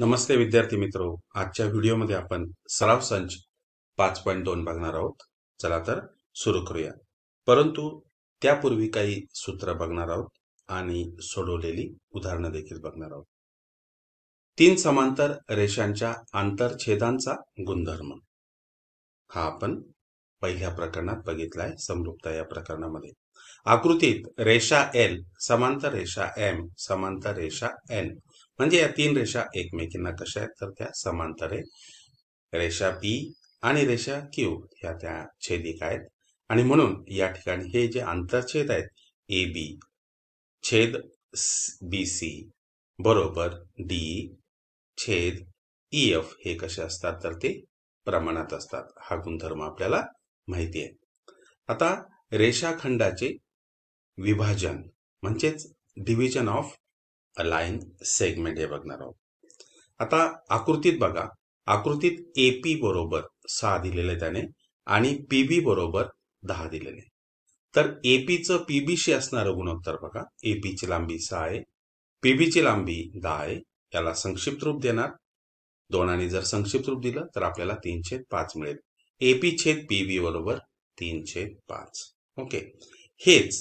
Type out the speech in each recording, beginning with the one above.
नमस्ते विद्यार्थी मित्रो आजच्या व्हिडिओमध्ये आपण सराव संच पाच पॉईंट दोन बघणार आहोत चला तर सुरू करूया परंतु त्यापूर्वी काही सूत्र बघणार आहोत आणि सोडवलेली उदाहरणं देखील बघणार आहोत तीन समांतर रेषांच्या आंतरछेदांचा गुणधर्म हा आपण पहिल्या प्रकरणात बघितलाय समृपता या प्रकरणामध्ये आकृतीत रेषा एल समांतर रेषा एम समांतर रेषा एन म्हणजे या तीन रेषा एकमेकींना कशा आहेत तर त्या समांतर आहेत रेषा पी आणि रेषा क्यू ह्या त्या छेदिक आहेत आणि म्हणून या ठिकाणी हे जे आंतरछेद आहेत ए बी छेद बी सी बरोबर डी छेद ई e एफ हे कसे असतात तर ते प्रमाणात असतात हा गुणधर्म आपल्याला माहिती आहे आता रेषाखंडाचे विभाजन म्हणजेच डिव्हिजन ऑफ लाईन सेगमेंट हे बघणार आहोत आता आकृतीत बघा आकृतीत ए पी बरोबर सहा दिलेले आहे त्याने आणि पी बी बरोबर दहा दिलेले तर ए पीचं पी बीशी असणारं गुणोत्तर बघा ए ची लांबी सहा आहे पी ची लांबी दहा आहे याला संक्षिप्त रूप देणार दोनाने जर संक्षिप्त रूप दिलं तर आपल्याला तीन छेद पाच मिळेल ए पी छेद पी बी बरोबर तीन छेद पाच ओके हेच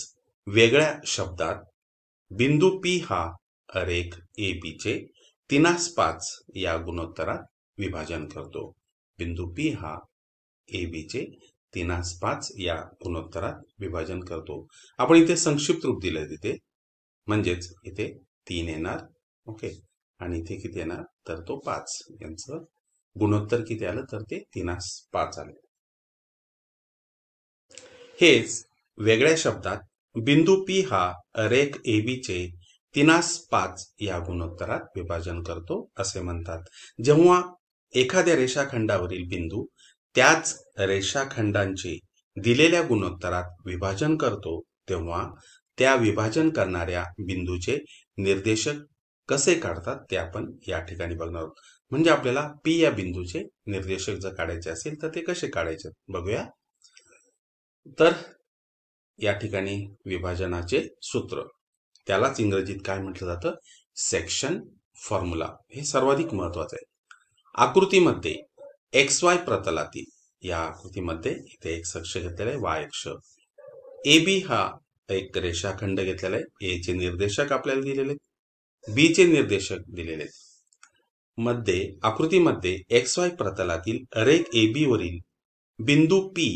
वेगळ्या शब्दात बिंदू पी हा रेख ए बीचे तिनास पाच या गुणोत्तरात विभाजन करतो बिंदू पी हा ए बीचे तिनास पाच या गुणोत्तरात विभाजन करतो आपण इथे संक्षिप्त रूप दिलं तिथे म्हणजेच इथे तीन येणार ओके आणि इथे किती येणार तर तो पाच यांचं गुणोत्तर किती आलं तर ते तिनास पाच आले हेच वेगळ्या शब्दात बिंदू पी हा रेख ए बीचे तिनास पाच या गुणोत्तरात विभाजन करतो असे म्हणतात जेव्हा एखाद्या रेषाखंडावरील बिंदू त्याच रेषाखंडांचे दिलेल्या गुणोत्तरात विभाजन करतो तेव्हा त्या विभाजन करणाऱ्या बिंदूचे निर्देशक कसे काढतात ते आपण या ठिकाणी बघणार आहोत म्हणजे आपल्याला पी या बिंदूचे निर्देशक जर काढायचे असेल तर ते कसे काढायचे बघूया तर या ठिकाणी विभाजनाचे सूत्र त्यालाच इंग्रजीत काय म्हटलं जातं सेक्शन फॉर्म्युला हे सर्वाधिक महत्वाचं आहे आकृतीमध्ये एक्स वाय प्रतलातील या आकृतीमध्ये इथे एक अक्ष घेतलेला आहे वाय अक्ष ए बी हा एक रेषाखंड घेतलेला आहे एचे चे निर्देशक आपल्याला दिलेले आहेत बी चे निर्देशक दिलेले आहेत मध्ये आकृतीमध्ये एक्स वाय प्रतलातील रेक ए बी वरील बिंदू पी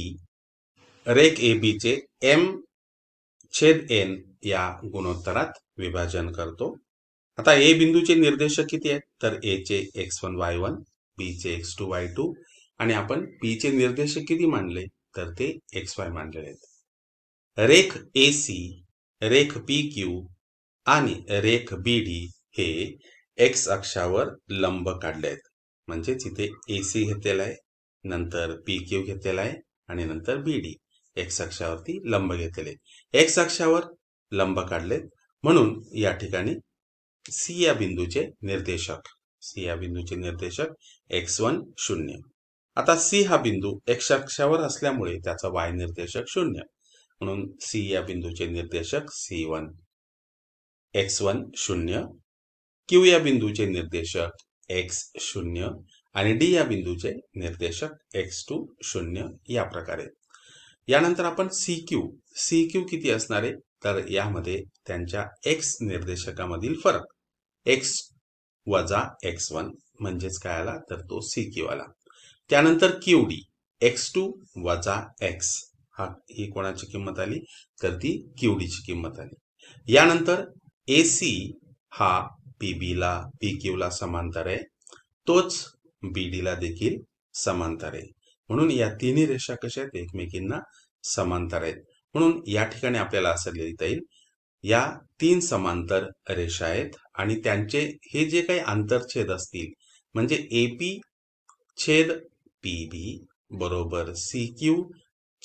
रेक ए बी चे एम छेद एन या गुणोत्तरात विभाजन करतो आता ए बिंदूचे निर्देशक किती आहेत तर ए चे X one Y one B चे एक्स टू वाय टू आणि आपण पीचे चे निर्देशक किती मानले तर ते एक्स वाय मानले आहेत रेख ए सी रेख पी क्यू आणि रेख बी डी हे एक्स अक्षावर लंब काढले आहेत म्हणजेच इथे ए सी घेतलेला आहे नंतर पी क्यू घेतलेला आहे आणि नंतर बी डी एक्स अक्षावरती लंब घेतलेले एक्स अक्षावर लंब काढलेत म्हणून या ठिकाणी सी या बिंदूचे निर्देशक सी या बिंदूचे निर्देशक एक्स वन शून्य आता सी हा बिंदू एक्स अक्षावर असल्यामुळे त्याचा वाय निर्देशक शून्य म्हणून सी या बिंदूचे निर्देशक सी वन एक्स वन शून्य क्यू या बिंदूचे निर्देशक एक्स शून्य आणि डी या बिंदूचे निर्देशक एक्स टू शून्य या प्रकारे यानंतर आपण सी क्यू सी क्यू किती असणारे तर यामध्ये त्यांच्या एक्स निर्देशकामधील फरक एक्स वजा एक्स वन म्हणजेच काय आला तर तो सी क्यू आला त्यानंतर क्यू डी एक्स टू वजा एक्स हा ही कोणाची किंमत आली तर ती क्यू डीची किंमत आली यानंतर ए सी हा पी ला पी क्यूला समांतर आहे तोच बी ला देखील समांतर आहे म्हणून या तिन्ही रेषा कशा आहेत एकमेकींना समांतर आहेत म्हणून या ठिकाणी आपल्याला असं लिहिता येईल या तीन समांतर रेषा आहेत आणि त्यांचे हे जे काही आंतरछेद असतील म्हणजे ए पी छेद पी बी बरोबर सी क्यू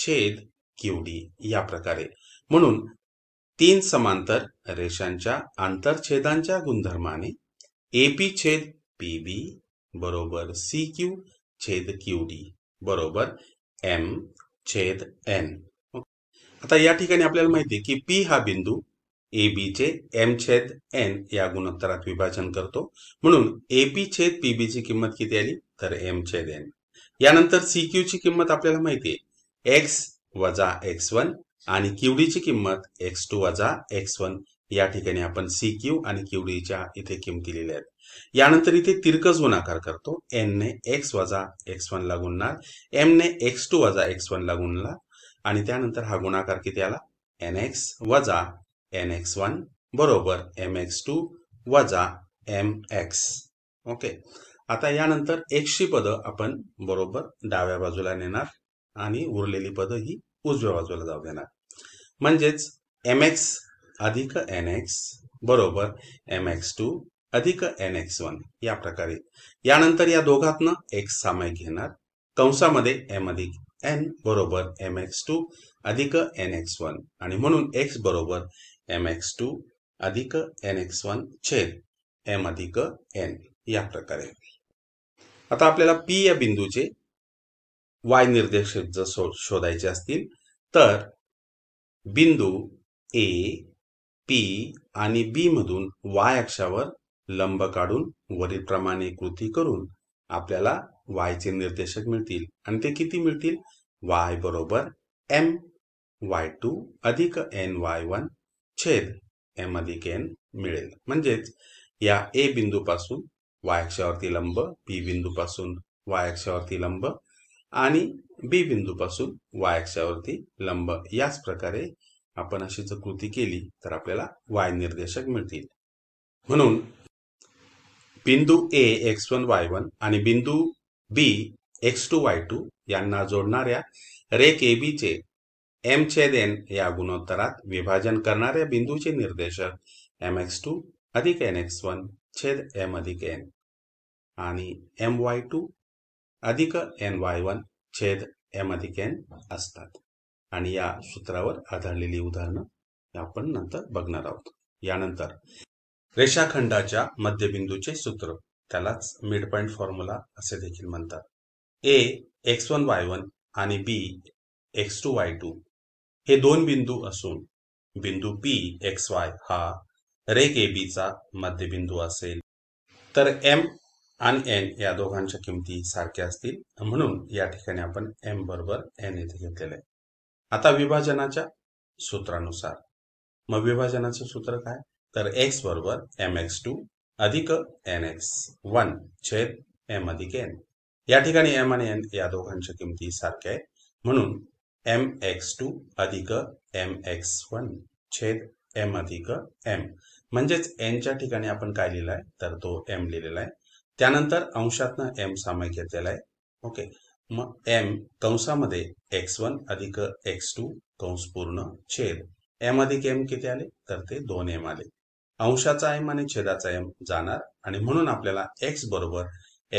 छेद क्यू डी या प्रकारे म्हणून तीन समांतर रेषांच्या आंतरछेदांच्या गुणधर्माने ए पी छेद पी बी बरोबर सी क्यू छेद क्यू डी बरोबर एम छेद एन आता या ठिकाणी आपल्याला माहिती की पी हा बिंदू ए बी चे एम छेद एन या गुणोत्तरात विभाजन करतो म्हणून ए पी छेद पी बीची किंमत किती आली तर एम छेद एन यानंतर सी क्यू ची किंमत आपल्याला माहिती आहे एक्स वजा एक्स वन आणि ची किंमत एक्स टू वजा एक्स वन या ठिकाणी आपण सी क्यू आणि क्यूडीच्या इथे किमती लिहिल्या आहेत यानंतर इथे तिरकस गुणाकार करतो एन ने एक्स वजा एक्स वन ला गुणणार एम ने एक्स टू वजा एक्स वन ला आणि त्यानंतर हा गुणाकार किती आला एन एक्स वजा एन एक्स वन बरोबर एम एक्स टू वजा एम एक्स ओके आता यानंतर एकशी पदं आपण बरोबर डाव्या बाजूला नेणार आणि उरलेली पदं ही उजव्या बाजूला जाऊ देणार म्हणजेच एम एक्स अधिक एन एक्स बरोबर एम एक्स टू अधिक एन एक्स वन या प्रकारे यानंतर या दोघातनं एक्स सामायिक घेणार कंसामध्ये एम अधिक एन बरोबर एम एक्स टू अधिक एन एक्स वन आणि म्हणून एक्स बरोबर एम एक्स टू अधिक एन एक्स वन छेद एम अधिक एन या प्रकारे आता आपल्याला पी या बिंदूचे वाय निर्देश जर शो शोधायचे असतील तर बिंदू ए पी आणि बी मधून वाय अक्षावर लंब काढून वरीलप्रमाणे कृती करून आपल्याला वायचे निर्देशक मिळतील आणि ते किती मिळतील वाय बरोबर एम वाय टू अधिक एन वाय वन छेद एम अधिक एन मिळेल म्हणजेच या ए बिंदूपासून वाय अक्षावरती लंब बी बिंदूपासून वाय अक्षावरती लंब आणि बी बिंदूपासून वाय अक्षावरती लंब याच प्रकारे आपण अशी जर कृती केली तर आपल्याला वाय निर्देशक मिळतील म्हणून बिंदू A X one Y one आणि बिंदू B X two Y two यांना जोडणाऱ्या रेक ए बीचे एम छेद एन या गुणोत्तरात विभाजन करणाऱ्या बिंदूचे निर्देशक एम एक्स टू अधिक एन एक्स वन छेद एम अधिक एन आणि एम वाय टू अधिक एन वाय वन छेद एम अधिक एन असतात आणि या सूत्रावर आधारलेली उदाहरणं आपण नंतर बघणार आहोत यानंतर रेषाखंडाच्या मध्यबिंदूचे सूत्र त्यालाच मिड पॉईंट फॉर्म्युला असे देखील म्हणतात A X one Y one आणि B X two Y two हे दोन बिंदू असून बिंदू पी एक्स वाय हा रेक ए बीचा मध्यबिंदू असेल तर एम आणि एन या दोघांच्या किमती सारख्या असतील म्हणून या ठिकाणी आपण एम बरोबर एन येथे घेतलेलं आहे आता विभाजनाच्या सूत्रानुसार मग विभाजनाचं सूत्र काय तर एक्स बरोबर एम एक्स टू अधिक एन एक्स वन छेद एम अधिक एन या ठिकाणी एम आणि एन या दोघांच्या किमती सारख्या आहेत म्हणून एम एक्स टू अधिक एम एक्स वन छेद एम अधिक एम म्हणजेच एनच्या ठिकाणी आपण काय लिहिलं आहे तर तो एम लिहिलेला आहे त्यानंतर अंशातनं एम सामायिक घेतलेला आहे ओके मग एम कंसामध्ये एक्स वन अधिक एक्स टू कंस पूर्ण छेद एम अधिक एम किती आले तर ते दोन एम आले अंशाचा एम आणि छेदाचा एम जाणार आणि म्हणून आपल्याला एक्स बरोबर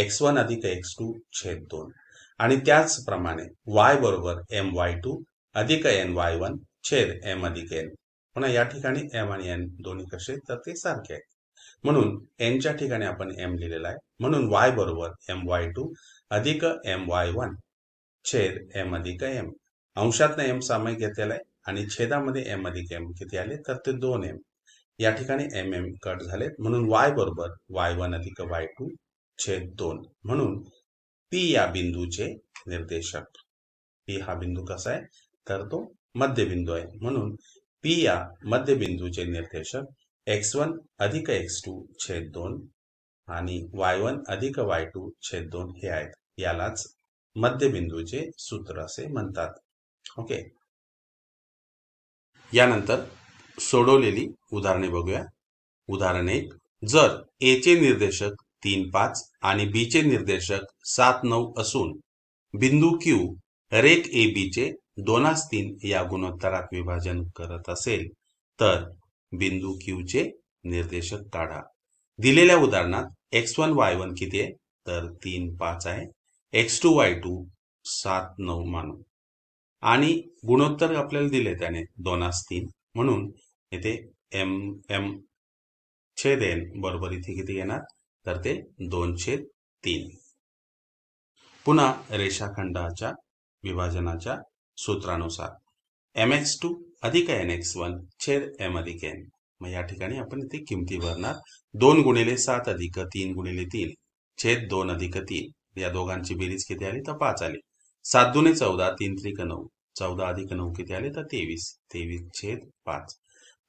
एक्स वन अधिक एक्स टू छेद दोन आणि त्याचप्रमाणे वाय बरोबर एम वाय टू अधिक एन वाय वन छेद एम अधिक एन पुन्हा या ठिकाणी एम आणि एन दोन्ही कसे तर ते सारखे आहेत म्हणून एनच्या ठिकाणी आपण एम लिहिलेला आहे म्हणून वाय बरोबर एम वाय टू अधिक एम वाय वन छेद एम अधिक एम अंशातनं एम सामायिक घेतलेला आहे आणि छेदामध्ये एम अधिक एम किती आले तर ते दोन एम या ठिकाणी एम एम कट झालेत म्हणून वाय बरोबर वाय वन अधिक वाय टू छेद दोन म्हणून पी या बिंदूचे निर्देशक पी हा बिंदू कसा आहे तर तो बिंदू आहे म्हणून पी या बिंदूचे निर्देशक एक्स वन अधिक एक्स टू छेद दोन आणि वाय वन अधिक वाय टू छेद दोन हे आहेत यालाच मध्यबिंदूचे सूत्र असे म्हणतात ओके यानंतर सोडवलेली उदाहरणे बघूया उदाहरण एक जर ए चे निर्देशक तीन पाच आणि बी चे निर्देशक सात नऊ असून बिंदू क्यू रेक ए बी चे दोनास तीन या गुणोत्तरात विभाजन करत असेल तर बिंदू क्यू चे निर्देशक काढा दिलेल्या उदाहरणात एक्स वन वाय वन किती आहे तर तीन पाच आहे एक्स टू वाय टू सात नऊ मानू आणि गुणोत्तर आपल्याला दिले त्याने दोनास तीन म्हणून येथे एम एम छेद एन बरोबर इथे किती येणार तर ते दोन छेद तीन पुन्हा रेषाखंडाच्या विभाजनाच्या सूत्रानुसार एम एक्स टू अधिक एन एक्स वन छेद एम अधिक एन मग या ठिकाणी आपण इथे किमती भरणार दोन गुणिले सात अधिक तीन गुणिले तीन छेद दोन अधिक तीन या दोघांची बेरीज किती आली तर पाच आली सात दुने चौदा तीन त्रिक नऊ चौदा अधिक नऊ किती आले तर तेवीस तेवीस छेद पाच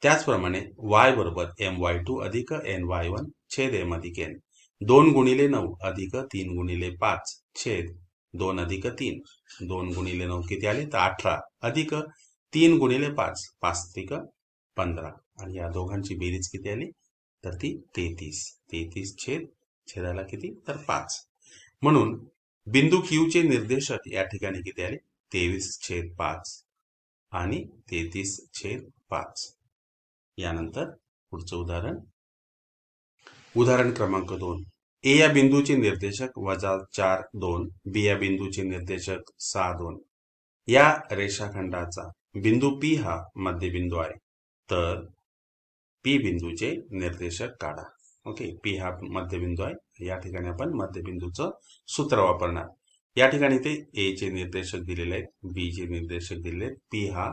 त्याचप्रमाणे वाय बरोबर एम वाय टू अधिक एन वाय वन छेद एम अधिक एन दोन गुणिले नऊ अधिक तीन गुणिले पाच छेद दोन अधिक तीन दोन गुणिले नऊ किती आले तर अठरा अधिक तीन गुणिले पाच पाच तिक पंधरा आणि या दोघांची बेरीज किती आली तर ती तेहतीस तेहतीस छेद छेदाला किती तर पाच म्हणून बिंदू क्यूचे निर्देशक या ठिकाणी किती आले तेवीस छेद पाच आणि तेहतीस छेद पाच यानंतर पुढचं उदाहरण उदाहरण क्रमांक दोन ए या बिंदूचे निर्देशक वजा चार दोन बी या बिंदूचे निर्देशक सहा दोन या रेषाखंडाचा बिंदू पी हा मध्यबिंदू आहे तर पी बिंदूचे निर्देशक काढा ओके पी हा मध्यबिंदू आहे या ठिकाणी आपण मध्यबिंदूचं सूत्र वापरणार या ठिकाणी ते ए चे निर्देशक दिलेले आहेत बी चे निर्देशक दिलेले आहेत पी हा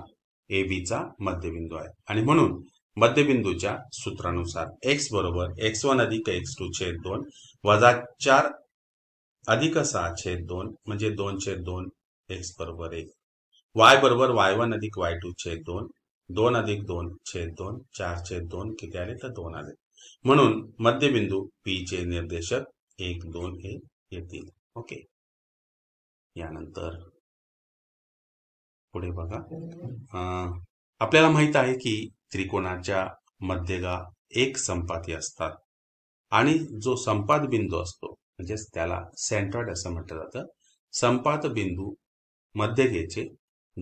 ए बीचा मध्यबिंदू आहे आणि म्हणून मध्यबिंदूच्या सूत्रानुसार एक्स बरोबर एक्स वन अधिक एक्स टू छेद दोन वजा चार अधिक सहा छेद दोन म्हणजे दोन छेद दोन एक्स बरोबर एक वाय बरोबर वाय वन अधिक वाय टू छेद दोन दोन अधिक दोन छेद दोन चार छेद दोन किती आले तर दोन आले म्हणून मध्यबिंदू पी चे निर्देशक एक दोन हे येतील ओके यानंतर पुढे बघा आपल्याला माहित आहे की त्रिकोणाच्या मध्यगा एक संपाती असतात आणि जो संपात बिंदू असतो म्हणजेच त्याला सेंट्रॉइड असं म्हटलं जातं संपात बिंदू मध्यगेचे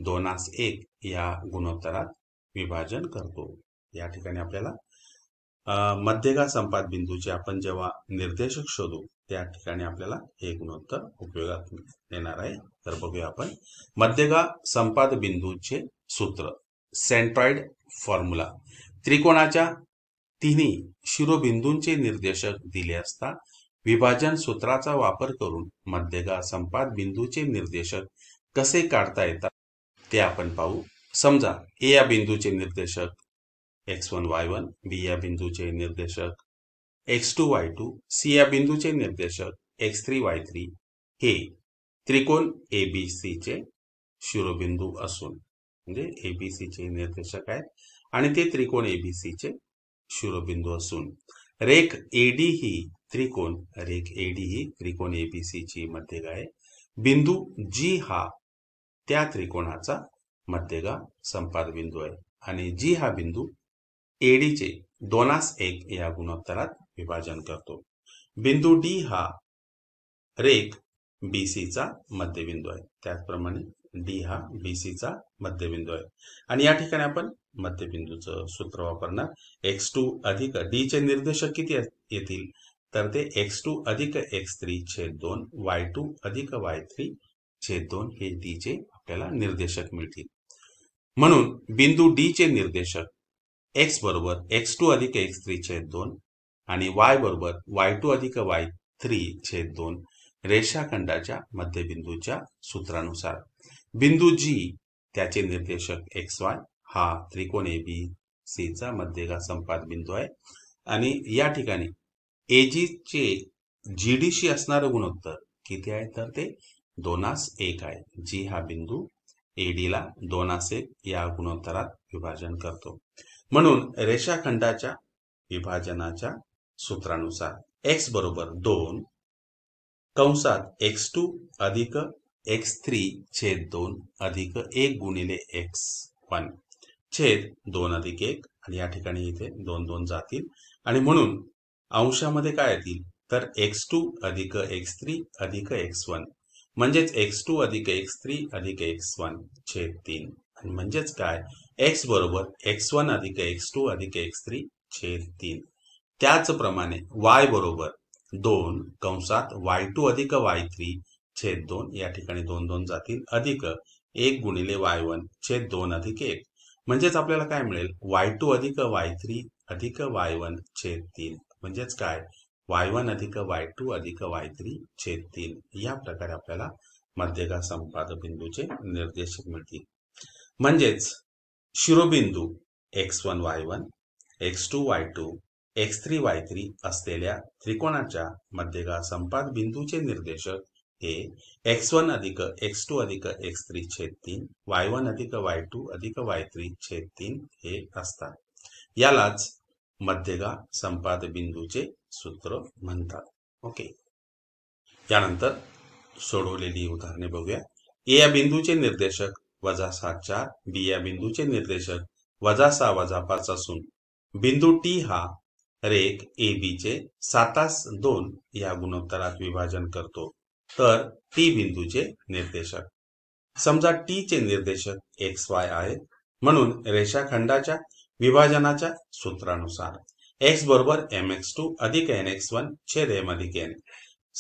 दोनास एक या गुणोत्तरात विभाजन करतो या ठिकाणी आपल्याला मध्यगा संपात बिंदूचे आपण जेव्हा निर्देशक शोधू त्या ठिकाणी आपल्याला हे गुणोत्तर उपयोगात येणार आहे तर बघूया आपण मध्यगा संपात बिंदूचे सूत्र सेंट्रॉइड फॉर्म्युला त्रिकोणाच्या तिन्ही शिरोबिंदूंचे निर्देशक दिले असता विभाजन सूत्राचा वापर करून मध्यगा संपात बिंदूचे निर्देशक कसे काढता येतात ते आपण पाहू समजा ए या बिंदूचे निर्देशक X one Y one B या बिंदूचे निर्देशक X two Y two C या बिंदूचे निर्देशक एक्स थ्री वाय थ्री हे त्रिकोण ए बी सीचे शिरोबिंदू असून म्हणजे एबीसीचे निर्देशक आहेत आणि ते त्रिकोण एबीसीचे शिरोबिंदू असून रेख एडी ही त्रिकोण रेख एडी ही त्रिकोण ची मध्यगा आहे बिंदू जी हा त्या त्रिकोणाचा मध्यगा संपाद बिंदू आहे आणि जी हा बिंदू एडीचे दोनास एक या गुणोत्तरात विभाजन करतो बिंदू डी हा रेख बीसीचा मध्यबिंदू आहे त्याचप्रमाणे डी हा बी सीचा मध्यबिंदू आहे आणि या ठिकाणी आपण मध्यबिंदूचं सूत्र वापरणार एक्स टू अधिक डी चे निर्देशक किती येतील तर ते एक्स टू अधिक एक्स थ्री छेद दोन वाय टू अधिक वाय थ्री छेद दोन हे डी चे आपल्याला निर्देशक मिळतील म्हणून बिंदू डी चे निर्देशक एक्स बरोबर एक्स टू अधिक एक्स थ्री छेद दोन आणि वाय बरोबर वाय टू अधिक वाय थ्री छेद दोन रेषाखंडाच्या मध्यबिंदूच्या सूत्रानुसार बिंदू जी त्याचे निर्देशक एक्स वाय हा त्रिकोण ए बी चा मध्यगा संपाद बिंदू आहे आणि या ठिकाणी ए चे जी डीशी असणारं गुणोत्तर किती आहे तर ते दोनास एक आहे जी हा बिंदू एडीला दोनास एक या गुणोत्तरात विभाजन करतो म्हणून रेषाखंडाच्या विभाजनाच्या सूत्रानुसार एक्स बरोबर दोन कंसात एक्स टू अधिक एक्स थ्री छेद दोन अधिक एक गुणिले एक्स वन छेद दोन अधिक एक आणि या ठिकाणी इथे दोन दोन जातील आणि म्हणून अंशामध्ये काय येतील तर एक्स टू अधिक एक्स थ्री अधिक एक्स वन म्हणजेच एक्स टू अधिक एक्स थ्री अधिक एक्स वन छेद तीन आणि म्हणजेच काय एक्स बरोबर एक्स वन अधिक एक्स टू अधिक एक्स थ्री छेद तीन त्याचप्रमाणे वाय बरोबर दोन कंसात वाय टू अधिक वाय थ्री छेद दोन या ठिकाणी दोन दोन जातील अधिक एक गुणिले वाय वन छेद दोन अधिक एक म्हणजेच आपल्याला काय मिळेल वाय टू अधिक वाय थ्री अधिक वाय वन छेद तीन म्हणजेच काय वाय वन अधिक वाय टू अधिक वाय थ्री छेद तीन या प्रकारे आपल्याला मध्यका संपाद बिंदूचे निर्देशक मिळतील म्हणजेच शिरोबिंदू X one Y one X two Y two X three Y three असलेल्या त्रिकोणाच्या मध्यगा संपाद बिंदूचे निर्देशक हे एक्स वन अधिक एक्स टू अधिक एक्स थ्री छेद तीन वाय वन अधिक वाय टू अधिक वाय थ्री छेद तीन हे असतात यालाच मध्यगा संपाद बिंदूचे सूत्र म्हणतात ओके यानंतर सोडवलेली उदाहरणे बघूया ए या बिंदूचे निर्देशक वजा सात चार बी या बिंदूचे निर्देशक वजा सहा वजा पाच असून बिंदू टी हा रेख ए बी चे सातास दोन या गुणोत्तरात विभाजन करतो तर टी बिंदूचे निर्देशक समजा टी चे निर्देशक एक्स वाय आहेत म्हणून रेषाखंडाच्या विभाजनाच्या सूत्रानुसार एक्स बरोबर एम एक्स टू अधिक एन एक्स वन छेद एम अधिक एन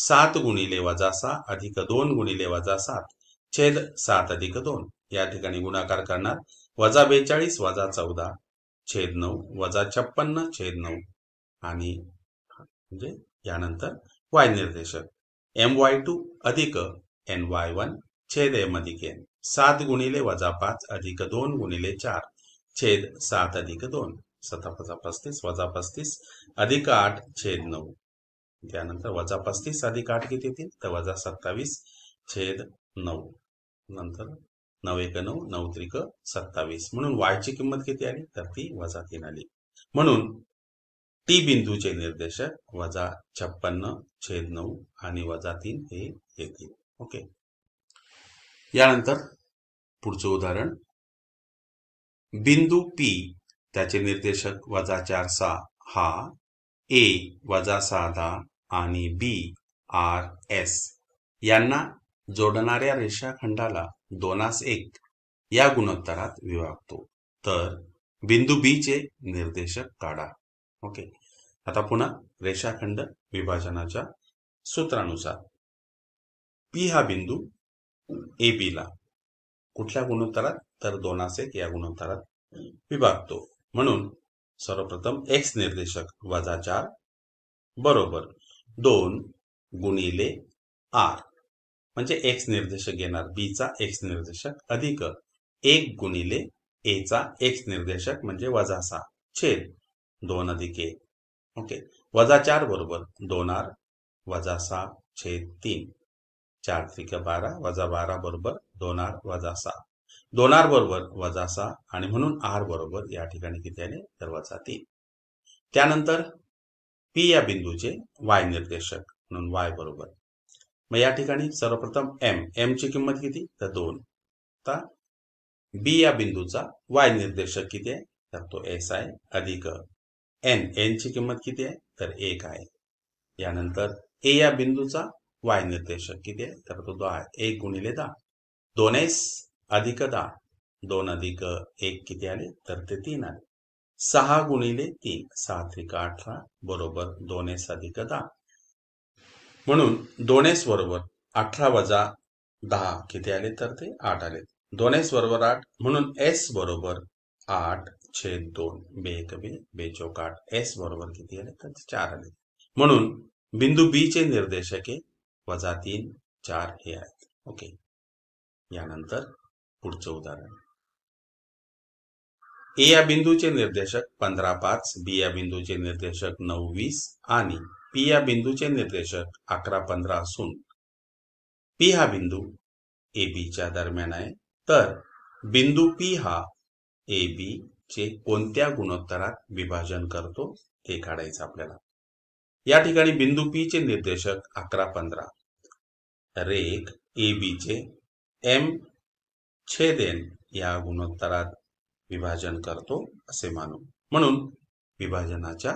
सात गुणिले वजा सहा अधिक दोन गुणिले वजा सात छेद सात अधिक दोन या ठिकाणी गुणाकार करणार वजा बेचाळीस वजा चौदा छेद नऊ वजा छप्पन्न छेद नऊ आणि म्हणजे यानंतर वाय निर्देशक एम वाय टू अधिक एन वाय वन छेद एम अधिक एन सात गुणिले वजा पाच अधिक दोन गुणिले चार छेद सात अधिक दोन सतापचा पस्तीस वजा पस्तीस अधिक आठ छेद नऊ त्यानंतर वजा पस्तीस अधिक आठ किती येतील तर वजा सत्तावीस छेद नऊ नंतर नऊ एक नऊ नऊ त्रिक सत्तावीस म्हणून वायची किंमत किती आली तर ती वजा तीन आली म्हणून टी बिंदूचे निर्देशक वजा छप्पन्न छेद नऊ आणि वजा तीन हे येतील ओके यानंतर पुढचं उदाहरण बिंदू पी त्याचे निर्देशक वजा चार सा हा ए वजा सहा आणि बी आर एस यांना जोडणाऱ्या रेषाखंडाला दोनास एक या गुणोत्तरात विभागतो तर बिंदू बी चे निर्देशक काढा ओके आता पुन्हा रेषाखंड विभाजनाच्या सूत्रानुसार पी हा बिंदू ए बी ला कुठल्या गुणोत्तरात तर दोनास एक या गुणोत्तरात विभागतो म्हणून सर्वप्रथम एक्स निर्देशक वजा चार बरोबर दोन गुणिले आर म्हणजे एक्स निर्देशक घेणार चा एक्स निर्देशक अधिक एक गुणिले चा एक्स निर्देशक म्हणजे वजा सहा छेद दोन अधिक एक ओके वजा चार बरोबर दोन आर वजा सहा छेद तीन चार त्रिक बारा वजा बारा बरोबर दोन आर वजा सहा दोन आर बरोबर वजा सहा आणि म्हणून आर बरोबर या ठिकाणी किती आले तर वजा तीन त्यानंतर पी या बिंदूचे वाय निर्देशक म्हणून वाय बरोबर मग या ठिकाणी सर्वप्रथम एम एमची किंमत किती तर दोन तर बी या बिंदूचा वाय निर्देशक किती आहे तर तो एस आहे अधिक एन एनची किंमत किती आहे तर एक आहे यानंतर ए या बिंदूचा वाय निर्देशक किती आहे तर तो दहा एक गुणिले दहा दोन एस अधिक दहा दोन अधिक एक किती आले तर ते तीन आले सहा गुणिले तीन सहा त्रिक अठरा बरोबर दोन एस अधिक दहा म्हणून दोन एस बरोबर अठरा वजा दहा किती आले तर ते आठ आले दोन एस बरोबर आठ म्हणून एस बरोबर आठ छेद दोन बेक बे बे चौकाट एस बरोबर किती आले तर चार आले म्हणून बिंदू बी चे निर्देशके वजा तीन चार हे आहेत ओके यानंतर पुढचं उदाहरण ए या बिंदूचे निर्देशक पंधरा पाच बी या बिंदूचे निर्देशक नऊ वीस आणि पी या बिंदूचे निर्देशक अकरा पंधरा असून पी हा बिंदू ए बीच्या दरम्यान आहे तर बिंदू पी हा ए बी चे कोणत्या गुणोत्तरात विभाजन करतो हे काढायचं आपल्याला या ठिकाणी बिंदू पी चे निर्देशक अकरा पंधरा रेख ए बीचे एम छेद एन या गुणोत्तरात विभाजन करतो असे मानू म्हणून विभाजनाच्या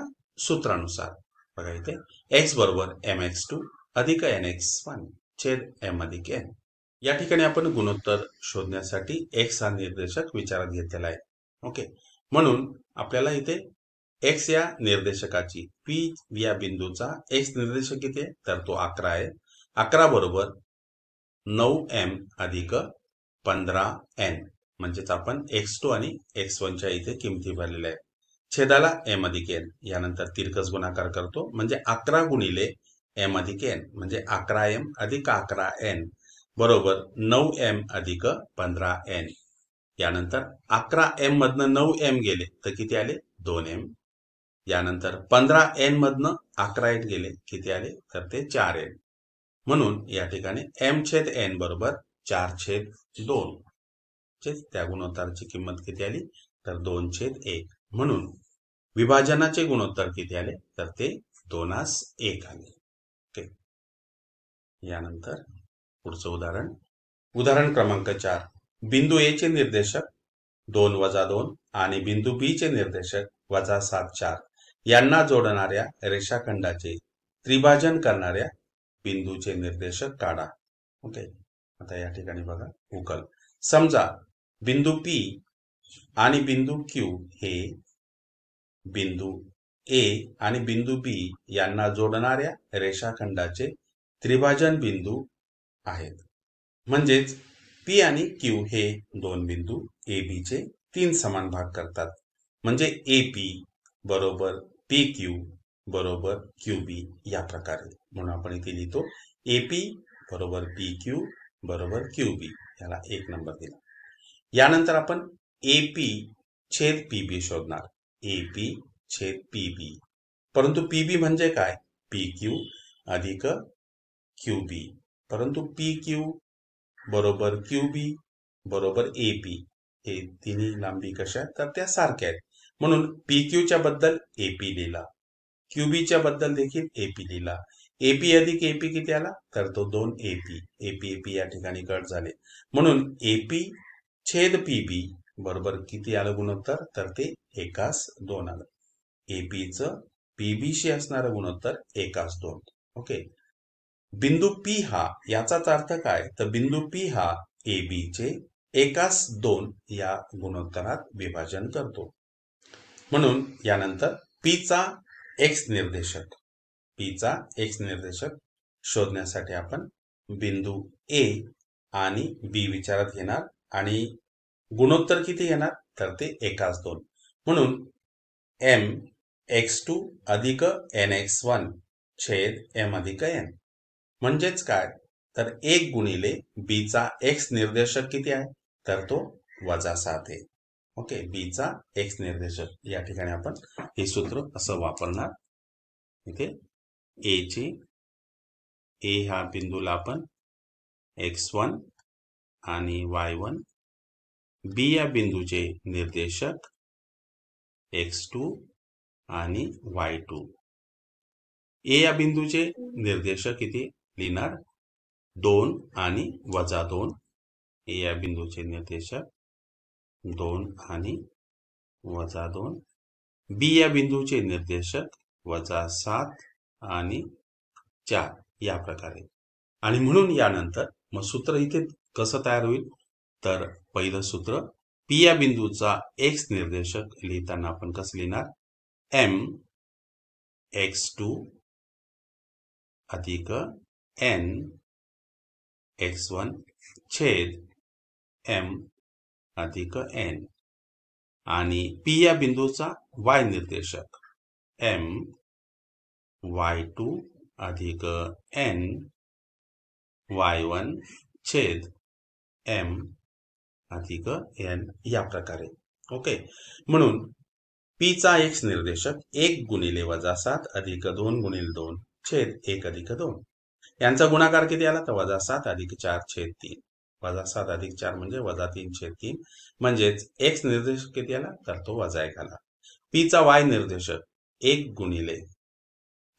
सूत्रानुसार बघा इथे एक्स बरोबर एम एक्स टू अधिक एन एक्स वन छेद एम अधिक एन या ठिकाणी आपण गुणोत्तर शोधण्यासाठी एक्स हा निर्देशक विचारात घेतलेला आहे ओके म्हणून आपल्याला इथे एक्स या निर्देशकाची पी या बिंदूचा एक्स निर्देशक किती आहे तर तो अकरा आहे अकरा बरोबर नऊ एम अधिक पंधरा एन म्हणजेच आपण एक्स टू आणि एक्स वनच्या इथे किमती भरलेल्या आहेत छेदाला एम अधिक एन यानंतर तिरकस गुणाकार करतो म्हणजे अकरा गुणिले एम अधिक एन म्हणजे अकरा एम अधिक अकरा एन बरोबर नऊ एम अधिक पंधरा एन यानंतर अकरा एम मधनं नऊ एम गेले तर किती आले दोन एम यानंतर पंधरा एन मधनं अकरा एन गेले किती आले तर ते चार एन म्हणून या ठिकाणी एम छेद एन बरोबर चार छेद दोन छेद त्या गुणोत्तराची किंमत किती आली तर दोन छेद एक म्हणून विभाजनाचे गुणोत्तर किती आले तर ते दोनास एक आले ओके यानंतर पुढचं उदाहरण उदाहरण क्रमांक चार बिंदू ए चे निर्देशक दोन वजा दोन आणि बिंदू बी चे निर्देशक वजा सात चार यांना जोडणाऱ्या रेषाखंडाचे त्रिभाजन करणाऱ्या बिंदूचे निर्देशक काढा ओके आता या ठिकाणी बघा उकल समजा बिंदू पी आणि बिंदू क्यू हे बिंदू ए आणि बिंदू बी यांना जोडणाऱ्या रेषाखंडाचे त्रिभाजन बिंदू आहेत म्हणजेच पी आणि क्यू हे दोन बिंदू ए बीचे तीन समान भाग करतात म्हणजे ए पी बरोबर पी क्यू बरोबर क्यू बी या प्रकारे म्हणून आपण इथे लिहितो ए पी बरोबर पी क्यू बरोबर क्यू बी याला एक नंबर दिला यानंतर आपण ए पी छेद पी बी शोधणार ए पी छेद पी बी परंतु पी बी म्हणजे काय पी क्यू अधिक क्यू बी परंतु पी क्यू बरोबर क्यूबी बरोबर ए पी हे तिन्ही लांबी कशा आहेत तर त्या सारख्या आहेत म्हणून पी क्यूच्या बद्दल ए पी लिहिला क्यूबीच्या बद्दल देखील ए पी लिहिला एपी अधिक पी किती आला तर तो दोन पी ए पी या ठिकाणी कट झाले म्हणून ए पी छेद पी बी बरोबर किती आलं गुणोत्तर तर ते एकास दोन आलं एपीचं पीबीशी असणारं गुणोत्तर एकास दोन ओके बिंदू पी हा याचाच अर्थ काय तर बिंदू पी हा ए बी चे एकास दोन या गुणोत्तरात विभाजन करतो म्हणून यानंतर पीचा एक्स निर्देशक पीचा एक्स निर्देशक शोधण्यासाठी आपण बिंदू ए आणि बी विचारात घेणार आणि गुणोत्तर किती येणार तर ते एकाच दोन म्हणून एम एक्स टू अधिक एन एक्स वन छेद एम अधिक एन म्हणजेच काय तर एक गुणिले बीचा एक्स निर्देशक किती आहे तर तो वजा सात आहे ओके बीचा एक्स निर्देशक या ठिकाणी आपण हे सूत्र असं वापरणार इथे ए ची ए ह्या बिंदूला आपण एक्स वन आणि वाय वन बी या बिंदूचे निर्देशक एक्स टू आणि वाय टू ए या बिंदूचे निर्देशक किती लिहिणार दोन आणि वजा दोन हे या बिंदूचे निर्देशक दोन आणि वजा दोन बी या बिंदूचे निर्देशक वजा सात आणि चार या प्रकारे आणि म्हणून यानंतर मग सूत्र इथे कसं तयार होईल तर पहिलं सूत्र पी या बिंदूचा एक्स निर्देशक लिहिताना आपण कसं लिहिणार एम एक्स टू अधिक एन एक्स वन छेद एम अधिक एन आणि पी या बिंदूचा वाय निर्देशक एम वाय टू अधिक एन वाय वन छेद एम अधिक एन या प्रकारे ओके म्हणून चा एक्स निर्देशक एक गुणिले वजा सात अधिक दोन गुणिले दोन छेद एक अधिक दोन यांचा गुणाकार किती आला तर वजा सात अधिक चार छेद तीन वजा सात अधिक चार म्हणजे वजा तीन छेद तीन म्हणजेच एक्स निर्देशक किती आला तर तो वजा एक आला पीचा वाय निर्देशक एक गुणिले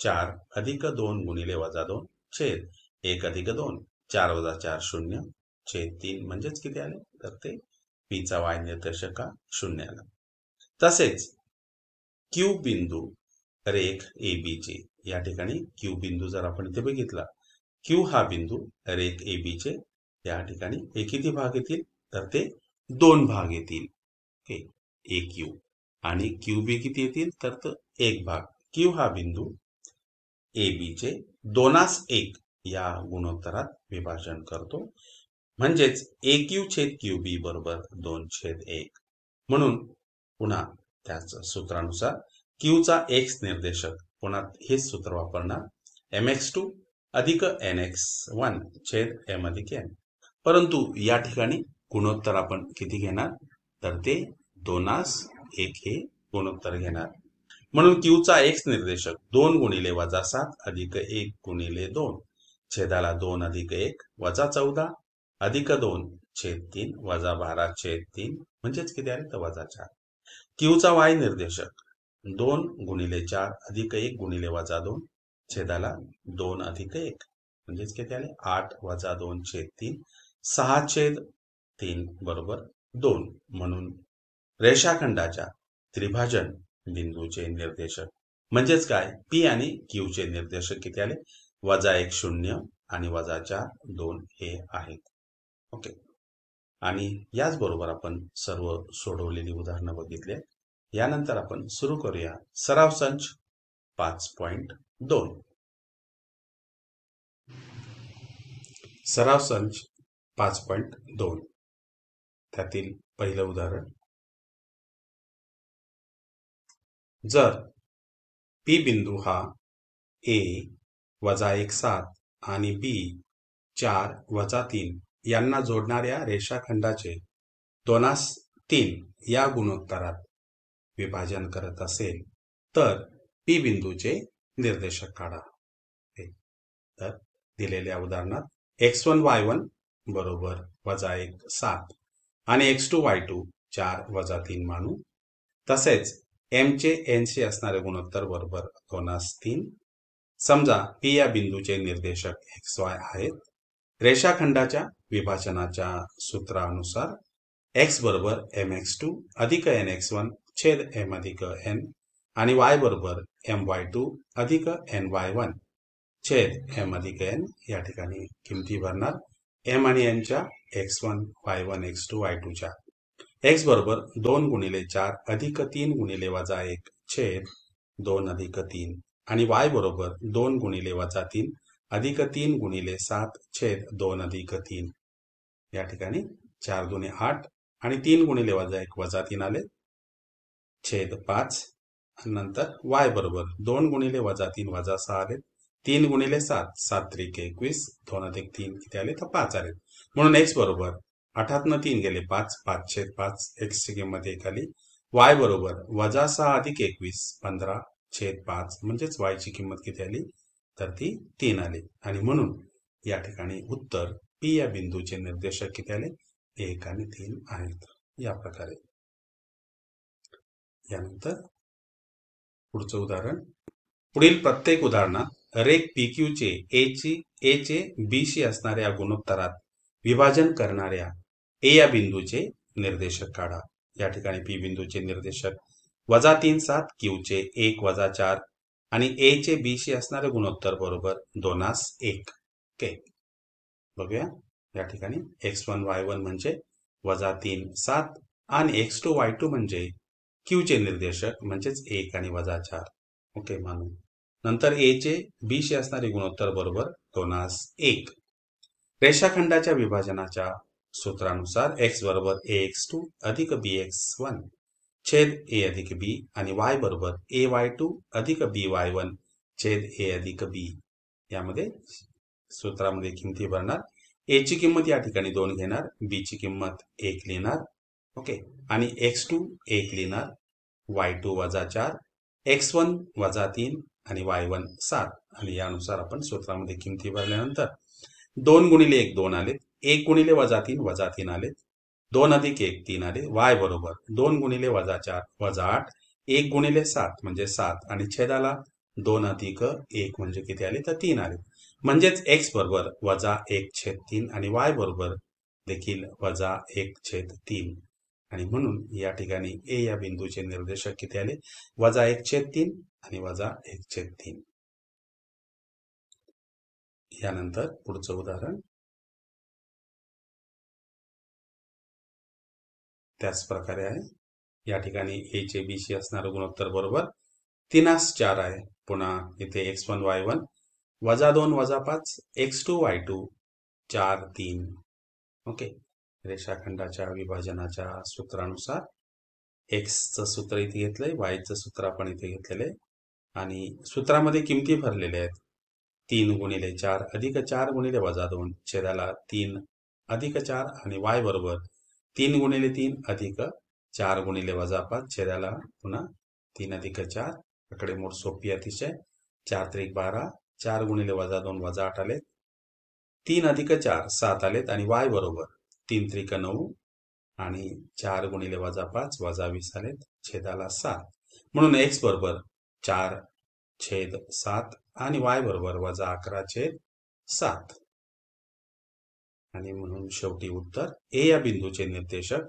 चार अधिक दोन गुणिले वजा दोन छेद एक अधिक दोन चार वजा चार शून्य छेद तीन म्हणजेच किती आले तर ते पीचा वाय निर्देशक का शून्य आला तसेच क्यू बिंदू रेख ए बी जी या ठिकाणी क्यू बिंदू जर आपण इथे बघितला क्यू हा बिंदू रेख ए बीचे या ठिकाणी हे किती भाग येतील तर ते दोन भाग येतील ओके ए क्यू आणि क्यू बी किती येतील तर तो एक भाग क्यू हा बिंदू ए बीचे दोनास एक या गुणोत्तरात विभाजन करतो म्हणजेच ए क्यू छेद क्यू बी बरोबर दोन छेद एक म्हणून पुन्हा त्याच सूत्रानुसार क्यूचा एक्स निर्देशक पुन्हा हेच सूत्र वापरणार एम एक्स टू अधिक एन एक्स वन छेद एम अधिक एन परंतु या ठिकाणी गुणोत्तर आपण किती घेणार तर ते दोनास एक हे गुणोत्तर घेणार म्हणून क्यूचा एक्स निर्देशक दोन गुणिले वजा सात अधिक एक गुणिले दोन छेदाला दोन अधिक एक वजा चौदा अधिक दोन छेद तीन वजा बारा छेद तीन म्हणजेच किती आहे तर वजा चार क्यूचा वाय निर्देशक दोन गुणिले चार अधिक एक गुणिले वजा दोन छेदाला दोन अधिक एक म्हणजेच किती आले आठ वजा दोन छेद तीन सहा छेद तीन बरोबर दोन म्हणून रेषाखंडाच्या त्रिभाजन बिंदूचे निर्देशक म्हणजेच काय पी आणि क्यूचे निर्देशक किती आले वजा एक शून्य आणि वजा चार दोन हे आहेत ओके आणि याचबरोबर आपण सर्व सोडवलेली उदाहरणं बघितले यानंतर आपण सुरू करूया सराव संच पाच पॉइंट दोन सराव संच पाच पॉईंट दोन त्यातील पहिलं उदाहरण जर पी बिंदू हा ए वजा एक सात आणि बी चार वजा तीन यांना जोडणाऱ्या रेषाखंडाचे दोनास तीन या गुणोत्तरात विभाजन करत असेल तर पी बिंदूचे निर्देशक काढा तर दिलेल्या उदाहरणात एक्स वन वाय वन बरोबर वजा एक सात आणि एक्स टू वाय टू चार वजा तीन मानू तसेच एमचे एनशी असणारे गुणोत्तर बरोबर दोनास तीन समजा पी या बिंदूचे निर्देशक एक्स वाय आहेत रेषाखंडाच्या विभाजनाच्या सूत्रानुसार एक्स बरोबर एम एक्स टू अधिक एन एक्स वन छेद एम अधिक एन आणि वाय बरोबर एम वाय टू अधिक एन वाय वन छेद एम अधिक एन या ठिकाणी किमती भरणार एम आणि एनच्या X one Y one X two Y टूच्या एक्स बरोबर दोन गुणिले चार अधिक तीन गुणिले वजा एक छेद दोन अधिक तीन आणि वाय बरोबर दोन गुणिले वजा तीन अधिक तीन गुणिले सात छेद दोन अधिक तीन या ठिकाणी चार दुने आठ आणि तीन गुणिले वजा एक वजा तीन आले छेद पाच नंतर वाय बरोबर दोन गुणिले वजा तीन वजा सहा आले तीन गुणिले सात सात त्रिक एकवीस दोन अधिक तीन किती आले तर पाच आले म्हणून एक्स बरोबर आठातनं तीन गेले पाच पाच छेद पाच एक्सची किंमत एक आली वाय बरोबर वजा सहा अधिक एकवीस पंधरा छेद पाच म्हणजेच वायची किंमत किती आली तर ती तीन आली आणि म्हणून या ठिकाणी उत्तर पी या बिंदूचे निर्देशक किती आले एक आणि तीन आहेत या प्रकारे यानंतर पुढचं उदाहरण पुढील प्रत्येक उदाहरणात रेक पी क्यूचे एची एचे शी असणाऱ्या गुणोत्तरात विभाजन करणाऱ्या ए या बिंदूचे निर्देशक काढा या ठिकाणी पी बिंदूचे निर्देशक वजा तीन सात क्यूचे एक वजा चार आणि एचे शी असणारे गुणोत्तर बरोबर दोनास एक के बघूया या ठिकाणी एक्स वन वाय वन म्हणजे वजा तीन सात आणि एक्स टू वाय टू म्हणजे क्यूचे निर्देशक म्हणजेच एक आणि वजा चार ओके मानू नंतर ए चे बी शी असणारे गुणोत्तर बरोबर दोनास एक रेषाखंडाच्या विभाजनाच्या सूत्रानुसार एक्स बरोबर ए एक्स टू अधिक बी एक्स वन छेद ए अधिक बी आणि वाय बरोबर ए वाय टू अधिक बी वाय वन छेद ए अधिक बी यामध्ये सूत्रामध्ये किमती भरणार ए ची किंमत या ठिकाणी दोन घेणार बी ची किंमत एक लिहिणार ओके आणि एक्स टू एक लिहिणार वाय टू वजा चार एक्स वन वजा तीन आणि वाय वन सात आणि यानुसार आपण सूत्रामध्ये किमती भरल्यानंतर दोन गुणिले एक दोन आले एक गुणिले वजा तीन वजा तीन आले दोन अधिक एक तीन आले वाय बरोबर दोन गुणिले वजा चार वजा आठ एक गुणिले सात म्हणजे सात आणि छेद आला दोन अधिक एक म्हणजे किती आले तर तीन आले म्हणजेच एक्स बरोबर वजा एक छेद तीन आणि वाय बरोबर देखील वजा एक छेद तीन आणि म्हणून या ठिकाणी ए या बिंदूचे निर्देशक किती आले वजा एक छेद तीन आणि वजा एक छेद तीन यानंतर पुढचं उदाहरण त्याच प्रकारे आहे या ठिकाणी ए चे बी सी असणारं गुणोत्तर बरोबर तीनास चार आहे पुन्हा इथे एक्स वन वाय वन वजा दोन वजा पाच एक्स टू वाय टू चार तीन ओके रेषाखंडाच्या विभाजनाच्या सूत्रानुसार एक्सचं सूत्र इथे घेतलंय वायचं सूत्र आपण इथे घेतलेलं आहे आणि सूत्रामध्ये किमती भरलेल्या आहेत तीन गुणिले चार अधिक चार गुणिले वजा दोन छेदाला तीन अधिक चार आणि वाय बरोबर तीन गुणिले तीन अधिक चार गुणिले वजा पाच छेदाला पुन्हा तीन अधिक चार आकडे मोड सोपी अतिशय चार त्रिक बारा चार गुणिले वजा दोन वजा आठ आलेत तीन अधिक चार सात आलेत आणि वाय बरोबर तीन त्रिक नऊ आणि चार गुणिले वजा पाच वजा वीस आलेत छेदाला सात म्हणून एक्स बरोबर चार छेद सात आणि वाय बरोबर वजा अकरा छेद सात आणि म्हणून शेवटी उत्तर ए या बिंदूचे निर्देशक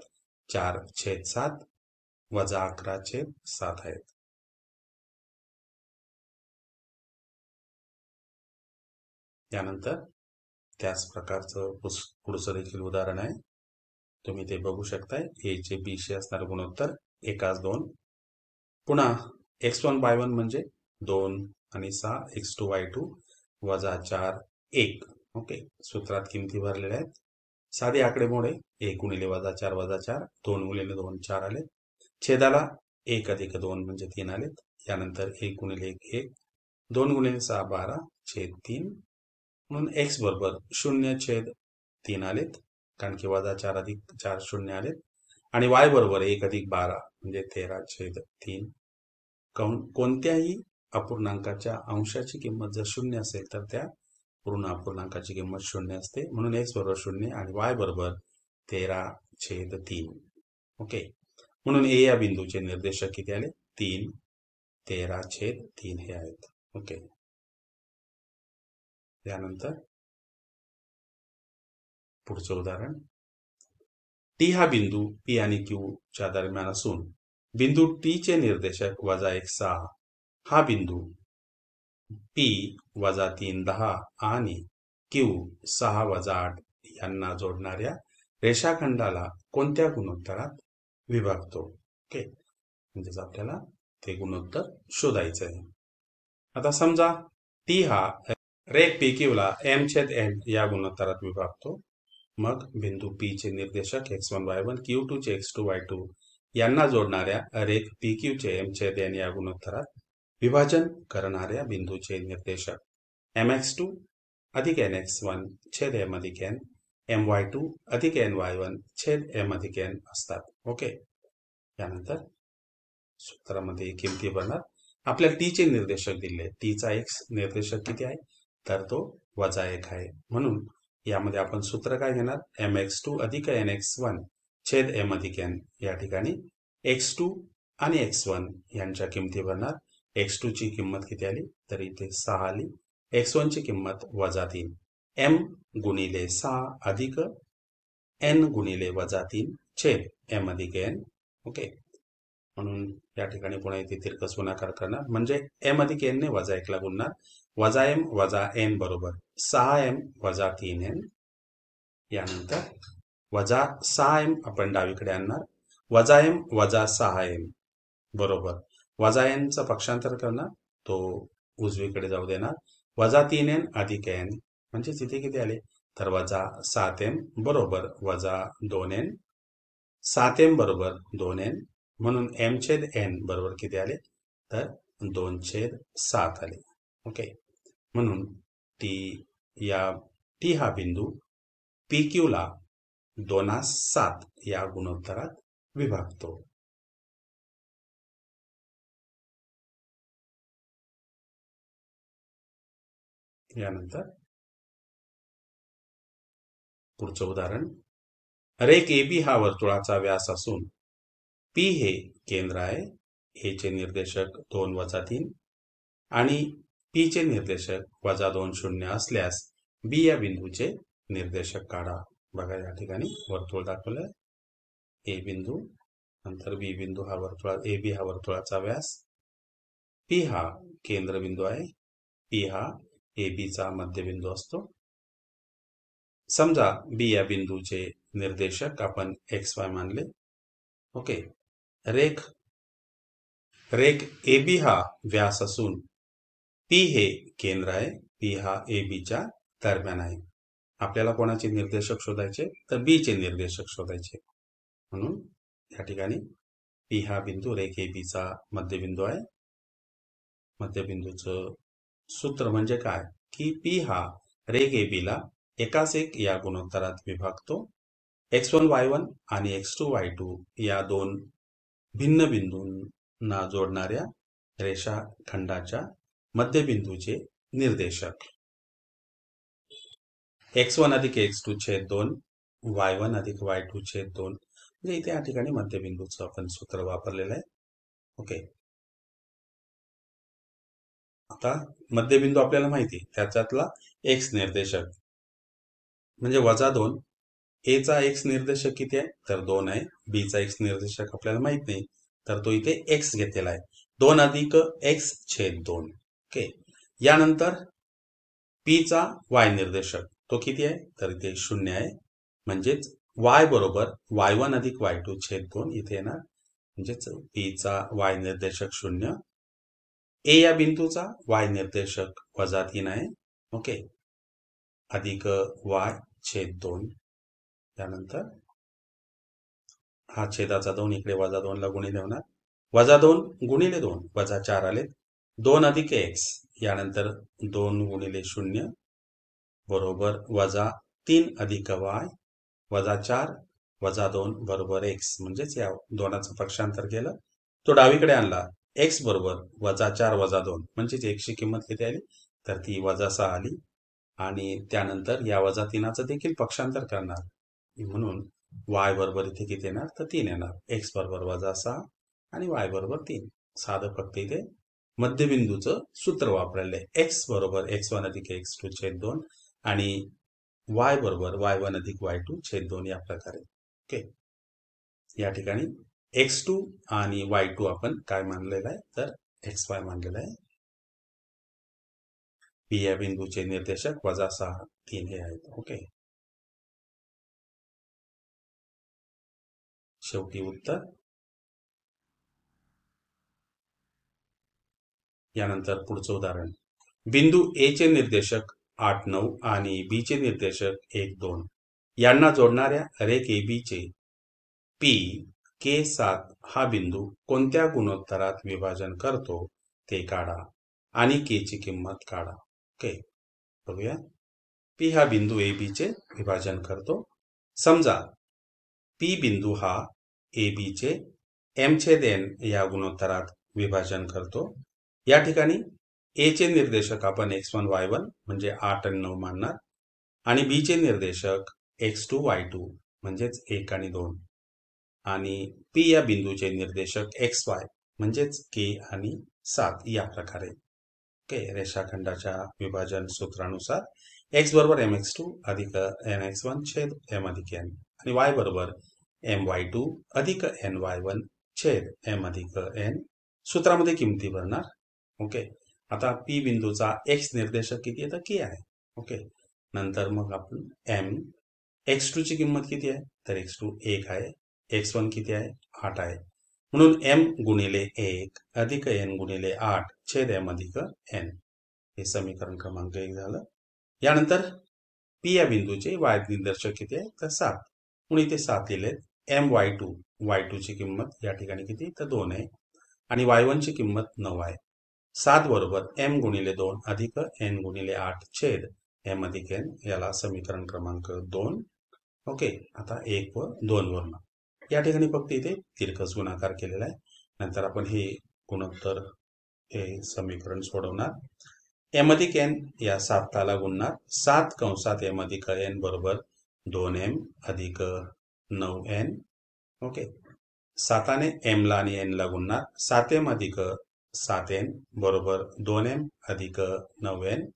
चार छेद सात वजा अकरा छेद सात आहेत यानंतर त्याच प्रकारचं पुस पुढचं देखील उदाहरण आहे तुम्ही ते बघू शकताय ए चे बी शे असणारं गुणोत्तर एकाच दोन पुन्हा एक्स वन बाय वन म्हणजे दोन आणि सहा एक्स टू वाय टू वजा चार एक ओके सूत्रात किमती भरलेल्या आहेत साधे आकडेमुळे एक गुणिले वजा चार वजा चार दोन गुणिले दोन चार आले छेदाला एक अधिक दोन म्हणजे तीन आलेत यानंतर एक गुणिले एक एक दोन गुणिले सहा बारा छेद तीन म्हणून एक्स बरोबर शून्य छेद तीन आलेत कारण की वजा चार अधिक चार शून्य आलेत आणि वाय बरोबर एक अधिक बारा म्हणजे तेरा छेद तीन कोणत्याही अपूर्णांकाच्या अंशाची किंमत जर शून्य असेल तर त्या पूर्ण अपूर्णांकाची किंमत शून्य असते म्हणून एक्स बरोबर शून्य आणि वाय बरोबर तेरा छेद तीन ओके म्हणून ए या बिंदूचे निर्देशक किती आले तीन तेरा छेद तीन हे आहेत ओके त्यानंतर पुढचं उदाहरण टी हा बिंदू पी आणि क्यू च्या दरम्यान असून बिंदू टी चे निर्देशक वजा एक सहा हा बिंदू पी वजा तीन दहा आणि क्यू सहा वजा आठ यांना जोडणाऱ्या रेषाखंडाला कोणत्या गुणोत्तरात विभागतो ओके म्हणजेच आपल्याला ते गुणोत्तर शोधायचं आहे आता समजा टी हा रेख पी क्यूला एम छेद एन या गुणोत्तरात विभागतो मग बिंदू पी चे निर्देशक X one Y one Q two चे एक्स टू वाय टू यांना जोडणाऱ्या रेख पी क्यू चे एम छेद एन या गुणोत्तरात विभाजन करणाऱ्या बिंदूचे निर्देशक एम एक्स टू अधिक एन एक्स वन छेद एम अधिक एन एम वाय टू अधिक एन वाय वन छेद एम अधिक एन असतात ओके यानंतर सूत्रामध्ये किमती बनणार आपल्याला टीचे निर्देशक दिले टीचा एक्स निर्देशक किती आहे तर तो वजा एक आहे म्हणून यामध्ये आपण सूत्र काय घेणार एम एक्स टू अधिक एन एक्स वन छेद एम अधिक एन या ठिकाणी एक्स टू आणि एक्स वन यांच्या किमती भरणार एक्स टू ची किंमत किती आली तर इथे सहा आली एक्स वन ची किंमत वजा तीन एम गुणिले सहा अधिक एन गुणिले वजा तीन छेद एम अधिक एन ओके म्हणून या ठिकाणी पुन्हा इथे तिरकस गुणाकार करणार म्हणजे एम अधिक एन ने वजा एकला गुणणार वजा एम वजा एम बरोबर सहा एम वजा तीन एन यानंतर वजा सहा एम आपण डावीकडे आणणार वजा एम वजा सहा एम बरोबर वजा पक्षांतर करणार तो उजवीकडे जाऊ देणार वजा तीन एन अधिक एन म्हणजे तिथे किती आले तर वजा सात एम बरोबर वजा दोन एन सात एम बरोबर दोन एन म्हणून एम छेद एन बरोबर किती आले तर दोन छेद सात आले ओके म्हणून ती या टी हा बिंदू पी क्यूला दोनास सात या गुणोत्तरात विभागतो यानंतर पुढचं उदाहरण रेक ए बी हा वर्तुळाचा व्यास असून पी हे केंद्र आहे चे निर्देशक दोन वजा तीन आणि पी चे निर्देशक वजा दोन शून्य असल्यास बी या बिंदूचे निर्देशक काढा बघा या ठिकाणी वर्तुळ दाखवलं ए बिंदू नंतर बी बिंदू हा वर्तुळा ए बी हा वर्तुळाचा व्यास पी हा केंद्रबिंदू आहे पी हा ए बीचा मध्यबिंदू असतो समजा बी या बिंदूचे निर्देशक आपण एक्स वाय मानले ओके रेख रेख ए बी हा व्यास असून पी हे केंद्र आहे पी हा ए बीच्या दरम्यान आहे आपल्याला कोणाचे निर्देशक शोधायचे तर बी चे निर्देशक शोधायचे म्हणून या ठिकाणी पी हा बिंदू रेख ए बीचा मध्यबिंदू आहे मध्यबिंदूचं सूत्र म्हणजे काय की पी हा रेग ए बीला एकाच एक या गुणोत्तरात विभागतो एक्स वन वाय वन आणि एक्स टू वाय टू या दोन भिन्न बिंदूंना जोडणाऱ्या रेषाखंडाच्या मध्यबिंदूचे निर्देशक एक्स वन अधिक एक्स टू छेद दोन वाय वन अधिक वाय टू छेद दोन म्हणजे इथे या ठिकाणी मध्यबिंदूचं आपण सूत्र वापरलेलं आहे ओके आता मध्यबिंदू आपल्याला माहिती त्याच्यातला एक्स निर्देशक म्हणजे वजा दोन एचा एक्स निर्देशक किती आहे तर दोन आहे बीचा एक्स निर्देशक आपल्याला माहित नाही तर तो इथे एक्स घेतलेला आहे दोन अधिक एक्स छेद दोन ओके यानंतर पीचा वाय निर्देशक तो किती आहे तर इथे शून्य आहे म्हणजेच वाय बरोबर वाय वन अधिक वाय टू छेद दोन इथे येणार म्हणजेच पीचा वाय निर्देशक शून्य ए या बिंदूचा वाय निर्देशक वजा तीन आहे ओके अधिक वाय छेद दोन त्यानंतर हा छेदाचा दोन इकडे वजा दोन ला गुणिले होणार वजा दोन गुणिले दोन वजा चार आले दोन अधिक एक्स यानंतर दोन गुणिले शून्य बरोबर वजा तीन अधिक वाय वजा चार वजा दोन बरोबर एक्स म्हणजेच या दोनाचं पक्षांतर केलं तो डावीकडे आणला एक्स बरोबर वजा चार वजा दोन म्हणजेच एकची किंमत किती आली तर ती वजा सहा आली आणि त्यानंतर या वजा तीनाचं देखील पक्षांतर करणार म्हणून वाय बरोबर इथे किती येणार तर तीन येणार एक्स बरोबर वजा सहा आणि वाय बरोबर तीन साधं फक्त इथे मध्यबिंदूचं सूत्र वापरलेलं आहे एक्स बरोबर एक्स वन अधिक एक्स टू छेद दोन आणि वाय बरोबर वाय वन अधिक वाय टू छेद दोन या प्रकारे ओके या ठिकाणी एक्स टू आणि वाय टू आपण काय मानलेलं आहे तर एक्स वाय मानलेलं आहे पी या बिंदूचे निर्देशक वजा सहा तीन हे आहेत ओके शेवटी उत्तर यानंतर पुढचं उदाहरण बिंदू ए चे निर्देशक आठ नऊ आणि बी चे निर्देशक एक दोन यांना जोडणाऱ्या रेख ए बी चे पी के सात हा बिंदू कोणत्या गुणोत्तरात विभाजन करतो ते काढा आणि के ची किंमत काढा ओके बघूया पी हा बिंदू ए बी चे विभाजन करतो समजा पी बिंदू हा ए बीचे चे एम छेद एन या गुणोत्तरात विभाजन करतो या ठिकाणी एचे निर्देशक आपण एक्स वन वाय वन म्हणजे आठ आणि नऊ मानणार आणि बी चे निर्देशक एक्स टू वाय टू म्हणजेच एक आणि दोन आणि पी या बिंदूचे निर्देशक एक्स वाय म्हणजेच के आणि सात या प्रकारे ओके रेषाखंडाच्या विभाजन सूत्रानुसार एक्स बरोबर एम एक्स टू अधिक एन एक्स वन छेद एम अधिक एन आणि वाय बरोबर एम वाय टू अधिक एन वाय वन छेद एम अधिक एन सूत्रामध्ये किमती भरणार ओके आता पी बिंदूचा एक्स निर्देशक किती आहे तर के आहे ओके नंतर मग आपण एम एक्स टू ची किंमत किती आहे तर एक्स टू एक आहे एक्स वन किती आहे आठ आहे म्हणून एम गुणिले एक अधिक एन गुणिले आठ छेद एम अधिक एन हे समीकरण क्रमांक एक झालं यानंतर पी या बिंदूचे वाय निर्देशक किती आहे तर सात म्हणून इथे सात लिहिले एम वाय टू वाय ची किंमत या ठिकाणी किती तर दोन आहे आणि वाय वनची किंमत नऊ आहे सात बरोबर एम गुणिले दोन अधिक एन गुणिले आठ छेद एम अधिक एन याला समीकरण क्रमांक दोन ओके आता एक व दोन वर्ण या ठिकाणी फक्त इथे तिरकस गुणाकार केलेला आहे नंतर आपण हे गुणोत्तर हे समीकरण सोडवणार एम अधिक एन या साताला गुणणार सात कंसात एम अधिक एन बरोबर दोन एम अधिक नऊ एन ओके साताने एमला आणि एनला गुणणार सात एम अधिक सात एन बरोबर दोन एम अधिक नऊ एन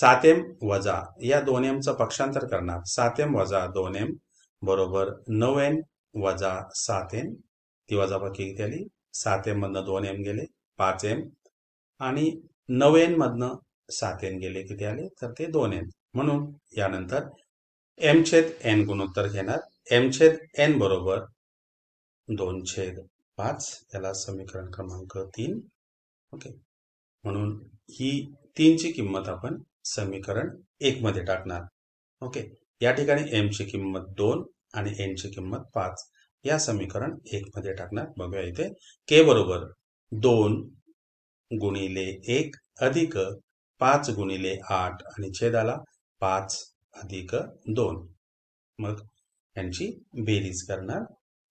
सात एम वजा या दोन एमचं पक्षांतर करणार सात एम वजा दोन एम बरोबर नऊ एम वजा सात एम ती वजाबाकी किती आली सात एम मधनं दोन एम गेले पाच एम आणि नऊ एन मधनं सात एन गेले किती आले तर ते दोन एन म्हणून यानंतर एम छेद एन गुणोत्तर घेणार एम छेद एन बरोबर दोन छेद पाच याला समीकरण क्रमांक तीन ओके म्हणून ही तीनची किंमत आपण समीकरण एक मध्ये टाकणार ओके या ठिकाणी ची किंमत दोन आणि ची किंमत पाच या समीकरण एक मध्ये टाकणार बघूया इथे के बरोबर दोन गुणिले एक अधिक पाच गुणिले आठ आणि छेदाला पाच अधिक दोन मग यांची बेरीज करणार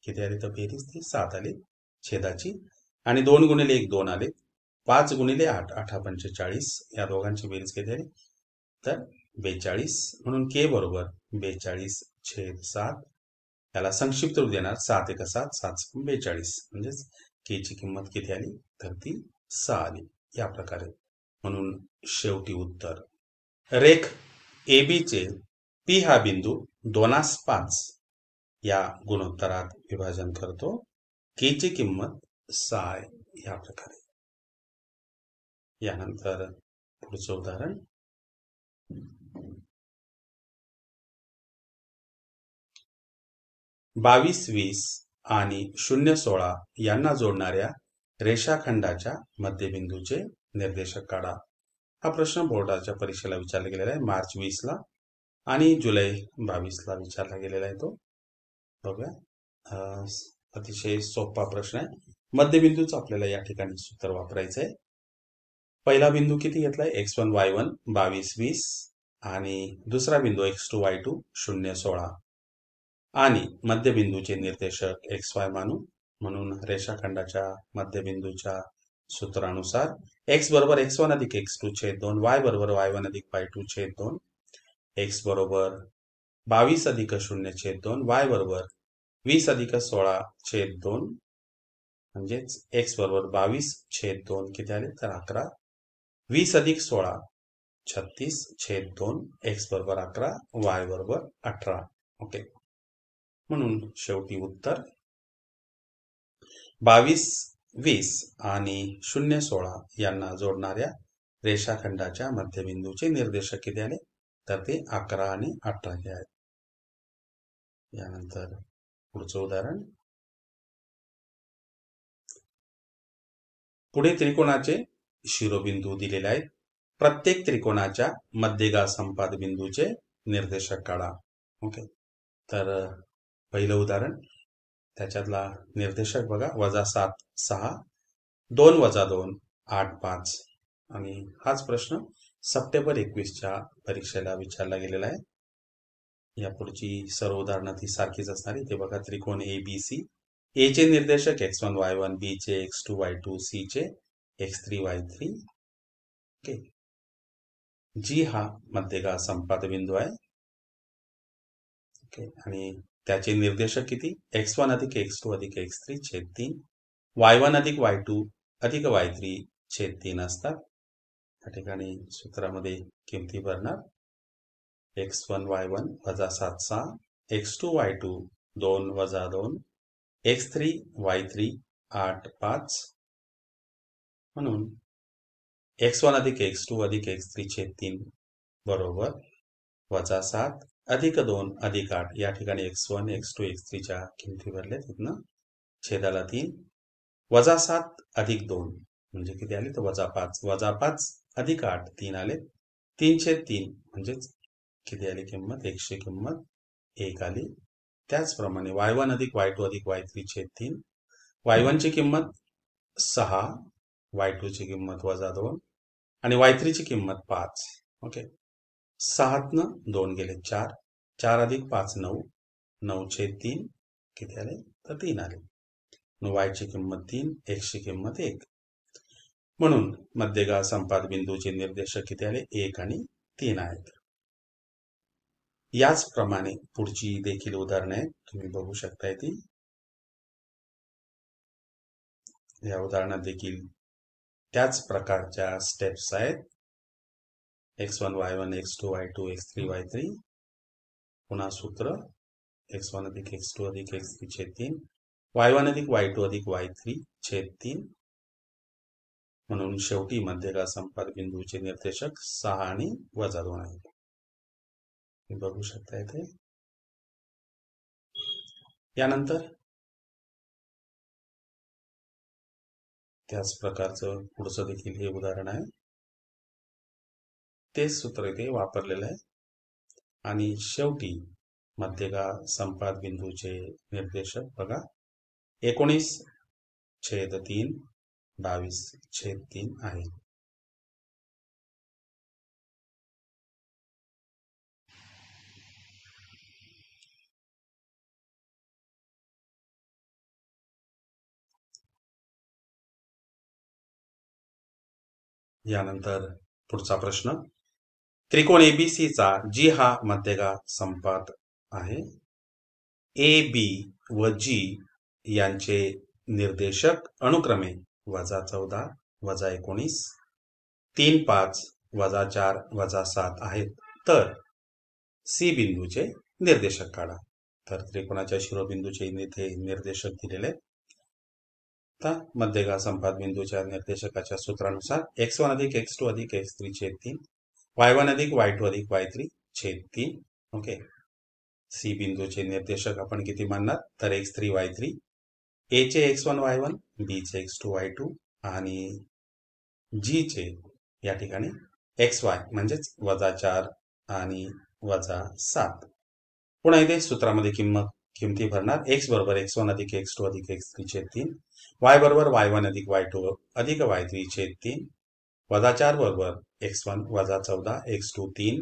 किती आली तर बेरीज ती सात आली छेदाची आणि दोन गुणिले एक दोन आले पाच गुणिले आठ अठरा पंचेचाळीस या दोघांची बेरीज किती आली तर बेचाळीस म्हणून के बरोबर बेचाळीस छेद सात याला संक्षिप्त रूप देणार सात एक सात सात बेचाळीस म्हणजेच केची किंमत किती आली तर ती सहा आली या प्रकारे म्हणून शेवटी उत्तर रेख ए बीचे पी हा बिंदू दोनास पाच या गुणोत्तरात विभाजन करतो केची किंमत सहा या प्रकारे यानंतर पुढचं उदाहरण बावीस वीस आणि शून्य सोळा यांना जोडणाऱ्या रेषाखंडाच्या मध्यबिंदूचे निर्देशक काढा हा प्रश्न बोर्डाच्या परीक्षेला विचारला गेलेला आहे मार्च वीस ला आणि जुलै बावीस ला विचारला गेलेला आहे तो बघूया अतिशय सोपा प्रश्न आहे मध्यबिंदूच आपल्याला या ठिकाणी सूत्र वापरायचं आहे पहिला बिंदू किती घेतलाय एक्स वन वाय वन बावीस वीस आणि दुसरा बिंदू एक्स टू वाय टू शून्य सोळा आणि मध्यबिंदूचे निर्देशक एक्स वाय मानू म्हणून रेषाखंडाच्या मध्यबिंदूच्या सूत्रानुसार एक्स बरोबर एक्स वन अधिक एक्स टू छेद दोन वाय बरोबर वाय वन अधिक वाय टू छेद दोन एक्स बरोबर बावीस अधिक शून्य छेद दोन वाय बरोबर वीस अधिक सोळा छेद दोन म्हणजेच एक्स बरोबर बावीस छेद दोन किती आले तर अकरा वीस अधिक सोळा छत्तीस छेद दोन एक्स बरोबर अकरा वाय बरोबर अठरा ओके म्हणून शेवटी उत्तर बावीस वीस आणि शून्य सोळा यांना जोडणाऱ्या रेषाखंडाच्या मध्यबिंदूचे निर्देशक किती आले तर ते अकरा आणि अठरा हे आहेत यानंतर पुढचं उदाहरण पुढे त्रिकोणाचे शिरोबिंदू दिलेला आहेत प्रत्येक त्रिकोणाच्या मध्यगा संपाद बिंदूचे निर्देशक काढा ओके तर पहिलं उदाहरण त्याच्यातला निर्देशक बघा वजा सात सहा दोन वजा दोन आठ पाच आणि हाच प्रश्न सप्टेंबर एकवीसच्या परीक्षेला विचारला गेलेला आहे यापुढची सर्व उदाहरणं ती सारखीच असणारी ते बघा त्रिकोण ए बी सी एचे निर्देशक X one Y one B चे X two Y two C चे X x3 y3 okay G हा मध्यगा संपात बिंदू आहे ओके आणि त्याचे निर्देशक किती एक्स वन अधिक एक्स टू अधिक एक्स थ्री छेद तीन वाय वन अधिक वाय टू अधिक वाय थ्री छेद तीन असतात या ठिकाणी सूत्रामध्ये किमती भरणार एक्स वन वाय वन वजा सात सहा एक्स टू वाय टू दोन वजा दोन एक्स थ्री वाय थ्री आठ पाच म्हणून एक्स वन अधिक एक्स टू अधिक एक्स थ्री छेद तीन बरोबर वजा सात अधिक दोन अधिक आठ या ठिकाणी X one X two X थ्रीच्या किमती भरल्या तिथनं छेदाला तीन वजा सात अधिक दोन म्हणजे किती आले तर वजा पाच वजा पाच अधिक आठ तीन आले तीन छेद तीन म्हणजेच किती आली किंमत एकशे किंमत एक आली त्याचप्रमाणे वाय वन अधिक वाय टू अधिक वाय थ्री छेद तीन वाय वनची किंमत सहा वाय टू ची किंमत वजा दोन आणि वाय ची किंमत पाच ओके न दोन गेले चार चार अधिक पाच नऊ नऊचे तीन किती आले तर तीन आले वायची किंमत तीन एकची किंमत एक म्हणून मध्यगा संपाद बिंदूचे निर्देशक किती आले एक आणि तीन आहेत याचप्रमाणे पुढची देखील उदाहरणं आहेत तुम्ही बघू शकताय ती या उदाहरणात देखील त्याच प्रकारच्या स्टेप्स आहेत X one Y one X two Y two X three Y three पुन्हा सूत्र एक्स वन अधिक एक्स टू अधिक एक्स थ्री छेद तीन वाय वन अधिक वाय टू अधिक वाय थ्री छेद तीन म्हणून शेवटी मध्यगा संपाद बिंदूचे निर्देशक सहा आणि वजा दोन आहे बघू शकता इथे यानंतर त्याच प्रकारचं पुढचं देखील हे उदाहरण आहे तेच सूत्र इथे वापरलेलं आहे आणि शेवटी मध्यगा संपाद बिंदूचे निर्देशक बघा एकोणीस छेद तीन बावीस छेद तीन आहे यानंतर पुढचा प्रश्न त्रिकोण एबीसीचा जी हा मध्यगा संपात आहे ए बी व जी यांचे निर्देशक अनुक्रमे वजा चौदा वजा एकोणीस तीन पाच वजा चार वजा सात आहेत तर सी बिंदूचे निर्देशक काढा तर त्रिकोणाच्या शिरोबिंदूचे इथे निर्देशक दिलेले आता मध्यगा संपाद बिंदूच्या निर्देशकाच्या सूत्रानुसार एक्स वन अधिक एक्स टू अधिक एक्स थ्री छेद तीन वाय वन अधिक वाय टू अधिक वाय थ्री छेद तीन ओके सी बिंदूचे निर्देशक आपण किती मानणार तर X three Y three A चे X one Y one B चे एक्स टू वाय टू आणि जी चे या ठिकाणी एक्स वाय म्हणजेच वजा चार आणि वजा सात पुन्हा इथे सूत्रामध्ये किंमत किमती भरणार एक्स बरोबर एक्स वन अधिक एक्स टू अधिक एक्स थ्री छेद तीन वाय बरोबर वाय वन अधिक वाय टू अधिक वाय थ्री छेद तीन वजा चार बरोबर एक्स वन वजा चौदा एक्स टू तीन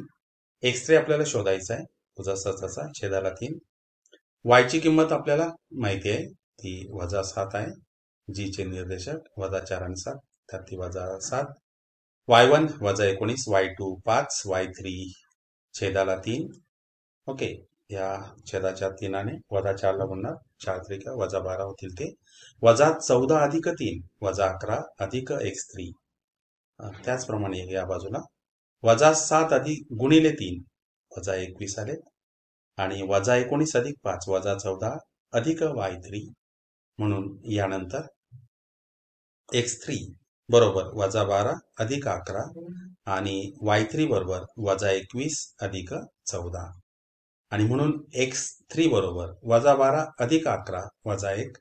एक्स थ्री आपल्याला शोधायचा आहे जसा तसा छेदाला तीन वायची किंमत आपल्याला माहिती आहे ती वजा सात आहे जीचे निर्देशक वजा चार आणि सात तर ती वजा सात वाय वन वजा एकोणीस वाय टू पाच वाय थ्री छेदाला तीन ओके या छेदाच्या तीनाने वजा चारला गुणणार चार त्रिका वजा बारा होतील ते वजा चौदा अधिक तीन वजा अकरा अधिक एक स्त्री त्याचप्रमाणे या बाजूला वजा सात अधिक गुणिले तीन वजा एकवीस आले आणि वजा एकोणीस अधिक पाच वजा चौदा अधिक वाय थ्री म्हणून यानंतर एक स्त्री बरोबर वजा बारा अधिक अकरा आणि वाय थ्री बरोबर वजा एकवीस अधिक चौदा आणि म्हणून एक्स थ्री बरोबर वजा बारा अधिक अकरा वजा एक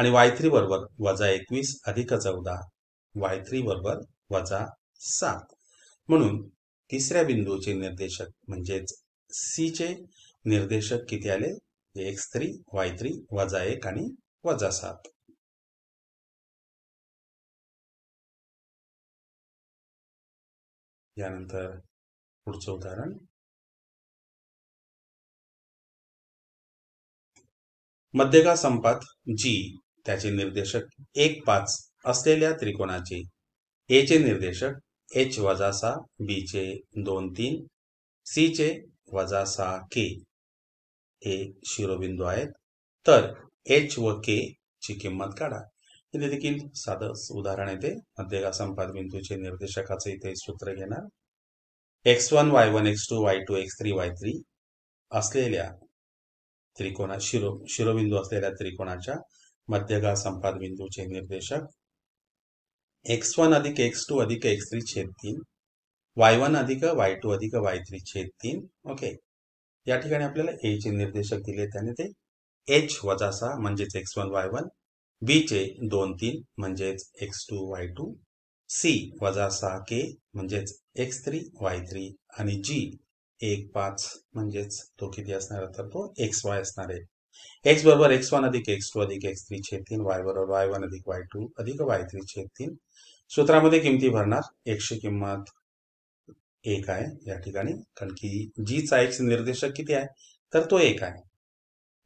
आणि वाय थ्री बरोबर वजा एकवीस अधिक चौदा वाय थ्री बरोबर वजा सात म्हणून तिसऱ्या बिंदूचे निर्देशक म्हणजेच चे निर्देशक किती आले एक्स थ्री वाय थ्री वजा एक आणि वजा सात यानंतर पुढचं उदाहरण मध्यगा संपात जी त्याचे निर्देशक एक पाच असलेल्या त्रिकोणाचे एचे निर्देशक एच वजा बी चे दोन तीन सीचे वजा सा के हे शिरोबिंदू आहेत तर एच व के ची किंमत काढा इथे देखील साधं उदाहरण येते मध्यगा संपात बिंदूचे निर्देशकाचं इथे सूत्र घेणार X one Y one X two Y two X three Y three असलेल्या त्रिकोणा शिरो शिरोबिंदू असलेल्या त्रिकोणाच्या मध्यगा संपाद बिंदूचे निर्देशक एक्स वन अधिक एक्स टू अधिक एक्स थ्री छेद तीन वाय वन अधिक वाय टू अधिक वाय थ्री छेद तीन ओके या ठिकाणी आपल्याला ए चे निर्देशक दिले त्याने ते एच वजा सहा म्हणजेच X one Y one B चे दोन तीन म्हणजेच X two Y two C वजा सहा के म्हणजेच एक्स थ्री वाय थ्री आणि जी एक पाच म्हणजेच तो किती असणार तर तो एक्स वाय असणार आहे एक्स बरोबर एक्स वन अधिक एक्स टू अधिक एक्स थ्री छेद तीन वाय बरोबर वाय वन अधिक वाय टू अधिक वाय थ्री छेद तीन सूत्रामध्ये किमती भरणार एकशे किंमत एक आहे या ठिकाणी कारण की जीचा एक्स निर्देशक किती आहे तर तो एक आहे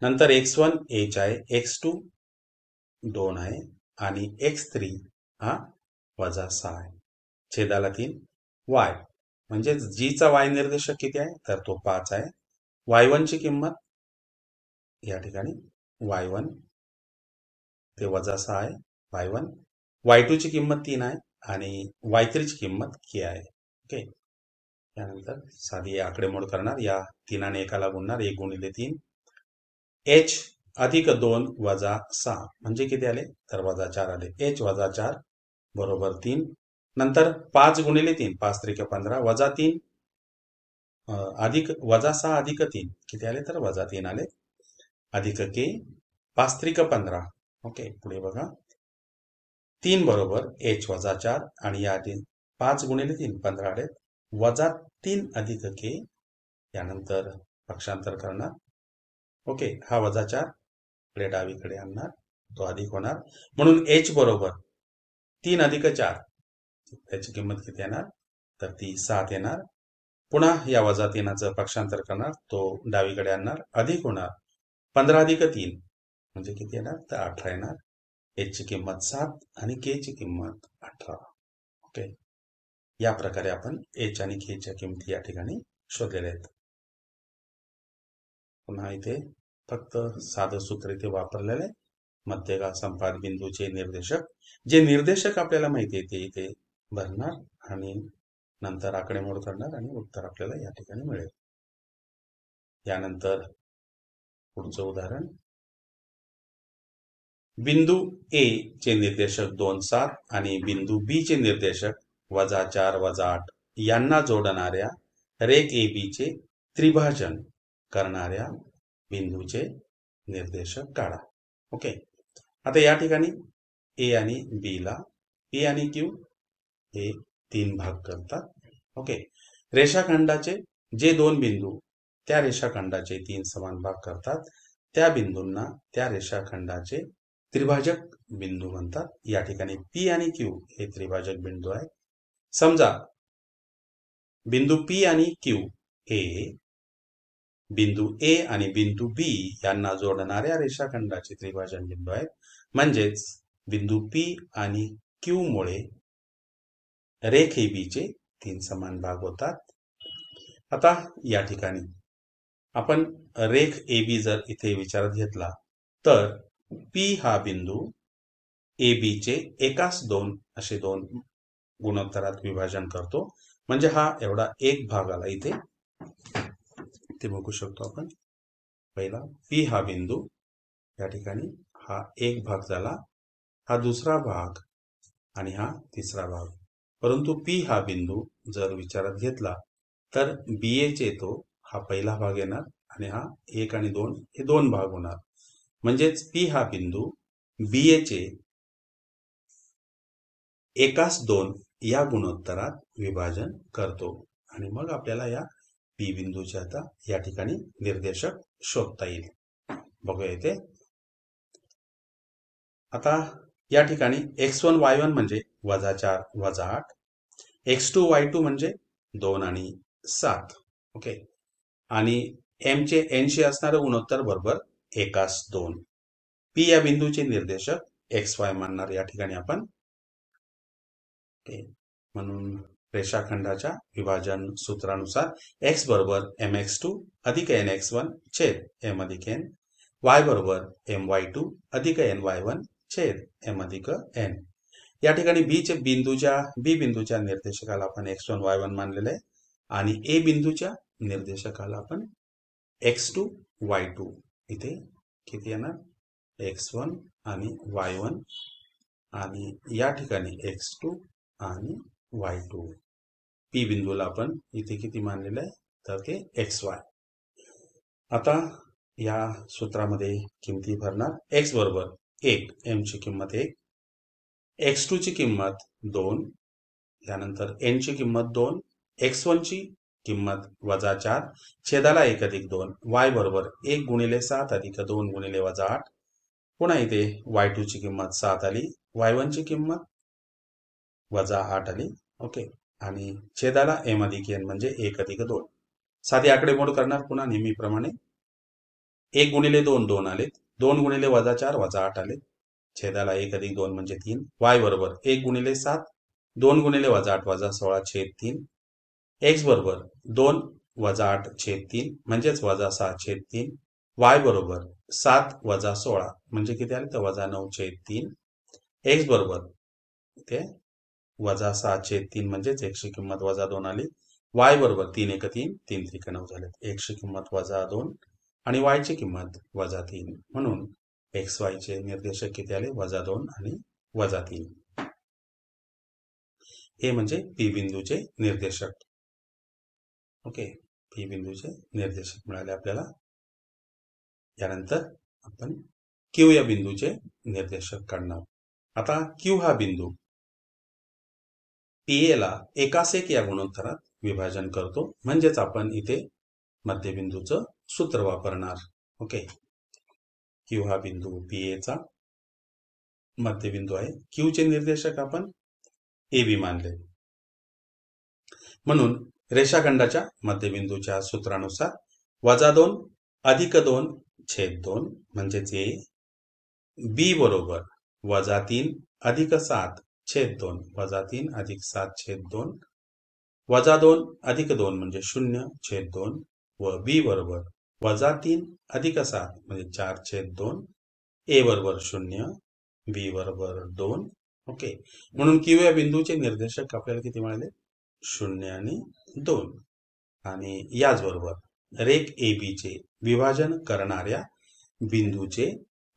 नंतर एक्स वन एच आहे एक्स टू दोन आहे आणि एक्स थ्री हा वजा सहा आहे छेदाला तीन वाय म्हणजे जीचा वाय निर्देशक किती आहे तर तो पाच आहे वाय वनची किंमत या ठिकाणी वाय वन ते वजा सहा आहे वाय वन वाय टू ची किंमत तीन आहे आणि वाय थ्रीची किंमत के आहे ओके त्यानंतर साधी आकडेमोड करणार या तीनाने एकाला गुणणार एक गुणिले तीन एच अधिक दोन वजा सहा म्हणजे किती आले तर वजा चार आले एच वजा चार बरोबर तीन नंतर पाच गुणिले तीन पाच त्रिक पंधरा वजा तीन अधिक वजा सहा अधिक तीन किती आले तर वजा तीन आले अधिक के पाच त्रिक पंधरा ओके पुढे बघा तीन बरोबर एच वजा चार आणि या आधी पाच गुणिले तीन पंधरा आले वजा तीन अधिक के यानंतर पक्षांतर करणार ओके हा वजा चार प्ले डावीकडे आणणार तो अधिक होणार म्हणून एच बरोबर तीन अधिक चार त्याची किंमत किती येणार तर ती सात येणार पुन्हा या वजा तीनाचं पक्षांतर करणार तो डावीकडे आणणार अधिक होणार पंधरा अधिक तीन म्हणजे किती येणार तर अठरा येणार एचची किंमत सात आणि के ची किंमत अठरा ओके या प्रकारे आपण एच आणि केच्या किंमती या ठिकाणी शोधलेल्या आहेत पुन्हा इथे फक्त साधं सूत्र इथे वापरलेले मध्यगा संपाद बिंदूचे निर्देशक जे निर्देशक आपल्याला माहिती आहे ते इथे भरणार आणि नंतर आकडेमोड करणार आणि उत्तर आपल्याला या ठिकाणी मिळेल यानंतर पुढचं उदाहरण बिंदू ए चे निर्देशक दोन सात आणि बिंदू बी चे निर्देशक वजा चार वजा आठ यांना जोडणाऱ्या रेख ए बी चे त्रिभाजन करणाऱ्या बिंदूचे निर्देशक काढा ओके आता या ठिकाणी ए आणि बी ला ए आणि क्यू हे तीन भाग करतात ओके रेषाखंडाचे जे दोन बिंदू त्या रेषाखंडाचे तीन समान भाग करतात त्या बिंदूंना त्या रेषाखंडाचे त्रिभाजक बिंदू म्हणतात या ठिकाणी पी आणि क्यू हे त्रिभाजक बिंदू आहेत समजा बिंदू पी आणि क्यू ए बिंदू ए आणि बिंदू बी यांना जोडणाऱ्या रेषाखंडाचे त्रिभाजक बिंदू आहेत म्हणजेच बिंदू पी आणि क्यू मुळे रेख ए बीचे तीन समान भाग होतात आता या ठिकाणी आपण रेख ए बी जर इथे विचारात घेतला तर पी हा बिंदू ए बीचे एकास दोन असे दोन गुणोत्तरात विभाजन करतो म्हणजे हा एवढा एक भाग आला इथे ते बघू शकतो आपण पहिला पी हा बिंदू या ठिकाणी हा एक भाग झाला हा दुसरा भाग आणि हा तिसरा भाग परंतु पी हा बिंदू जर विचारात घेतला तर बी चे तो हा पहिला भाग येणार आणि हा एक आणि दोन हे दोन भाग होणार म्हणजेच पी हा बिंदू बी चे एकास दोन या गुणोत्तरात विभाजन करतो आणि मग आपल्याला या पी बिंदूचे आता या ठिकाणी निर्देशक शोधता येईल बघूया येते आता या ठिकाणी एक्स वन वाय वन म्हणजे वजा चार वजा आठ एक्स टू वाय टू म्हणजे दोन आणि सात ओके आणि एम एमचे ऐंशी असणारं गुणोत्तर बरोबर एकास दोन पी या बिंदूचे निर्देशक एक्स वाय मानणार या ठिकाणी आपण म्हणून रेषाखंडाच्या विभाजन सूत्रानुसार एक्स बरोबर एम एक्स टू अधिक एन एक्स वन छेद एम अधिक एन वाय बरोबर एम वाय टू अधिक एन वाय वन छेद एम अधिक एन या ठिकाणी चे बिंदूच्या बी बिंदूच्या निर्देशकाला आपण एक्स वन वाय वन मानलेलं आहे आणि ए बिंदूच्या निर्देशकाला आपण एक्स टू वाय टू इथे किती येणार एक्स वन आणि वाय वन आणि या ठिकाणी एक्स टू आणि वाय टू पी बिंदूला आपण इथे किती मानलेलं आहे तर ते एक्स वाय आता या सूत्रामध्ये किमती भरणार एक्स बरोबर एक एमची किंमत एक एक्स टू ची किंमत दोन त्यानंतर एनची किंमत दोन एक्स वनची किंमत वजा चार छेदाला एक अधिक दोन वाय बरोबर एक गुणिले सात अधिक दोन गुणिले वजा आठ पुन्हा इथे वाय टू ची किंमत सात आली वाय वनची किंमत वजा आठ आली ओके आणि छेदाला एम अधिक एन म्हणजे एक अधिक दोन साधी आकडेमोड करणार पुन्हा नेहमीप्रमाणे एक गुणिले दोन दोन आलेत दोन गुणिले वजा चार वजा आठ आलेत छेदाला एक अधिक दोन म्हणजे तीन वाय बरोबर एक गुणिले सात दोन गुणिले वजा आठ वजा सोळा छेद तीन एक्स बरोबर दोन वजा आठ छेद तीन म्हणजेच वजा सहा छेद तीन वाय बरोबर सात वजा सोळा म्हणजे किती आले तर वजा नऊ छेद तीन एक्स बरोबर ते वजा सहा छेद तीन म्हणजेच एकशे किंमत वजा दोन आली वाय बरोबर तीन एक तीन तीन त्रिक नऊ झाले एकशे किंमत वजा दोन आणि वायची किंमत वजा तीन म्हणून एक्स वायचे निर्देशक किती आले वजा दोन आणि वजा तीन हे म्हणजे पी बिंदूचे निर्देशक ओके पी बिंदूचे निर्देशक मिळाले आपल्याला यानंतर आपण क्यू या बिंदूचे निर्देशक काढणार आता क्यू हा बिंदू पी एला एकास एक या गुणोत्तरात विभाजन करतो म्हणजेच आपण इथे मध्यबिंदूचं सूत्र वापरणार ओके क्यू हा बिंदू पी एचा मध्यबिंदू आहे क्यू चे निर्देशक आपण ए बी मानले म्हणून रेषाखंडाच्या मध्यबिंदूच्या सूत्रानुसार वजा दोन अधिक दोन छेद दोन म्हणजेच ए बी बरोबर वजा तीन अधिक सात छेद दोन वजा तीन अधिक सात छेद दोन वजा दोन अधिक दोन म्हणजे शून्य छेद दोन व बी बरोबर वजा तीन अधिक सात म्हणजे चार छेद दोन ए बरोबर शून्य बी बरोबर दोन ओके म्हणून किंवा या बिंदूचे निर्देशक आपल्याला किती मिळाले शून्य आणि दोन आणि याचबरोबर रेक ए बीचे विभाजन करणाऱ्या बिंदूचे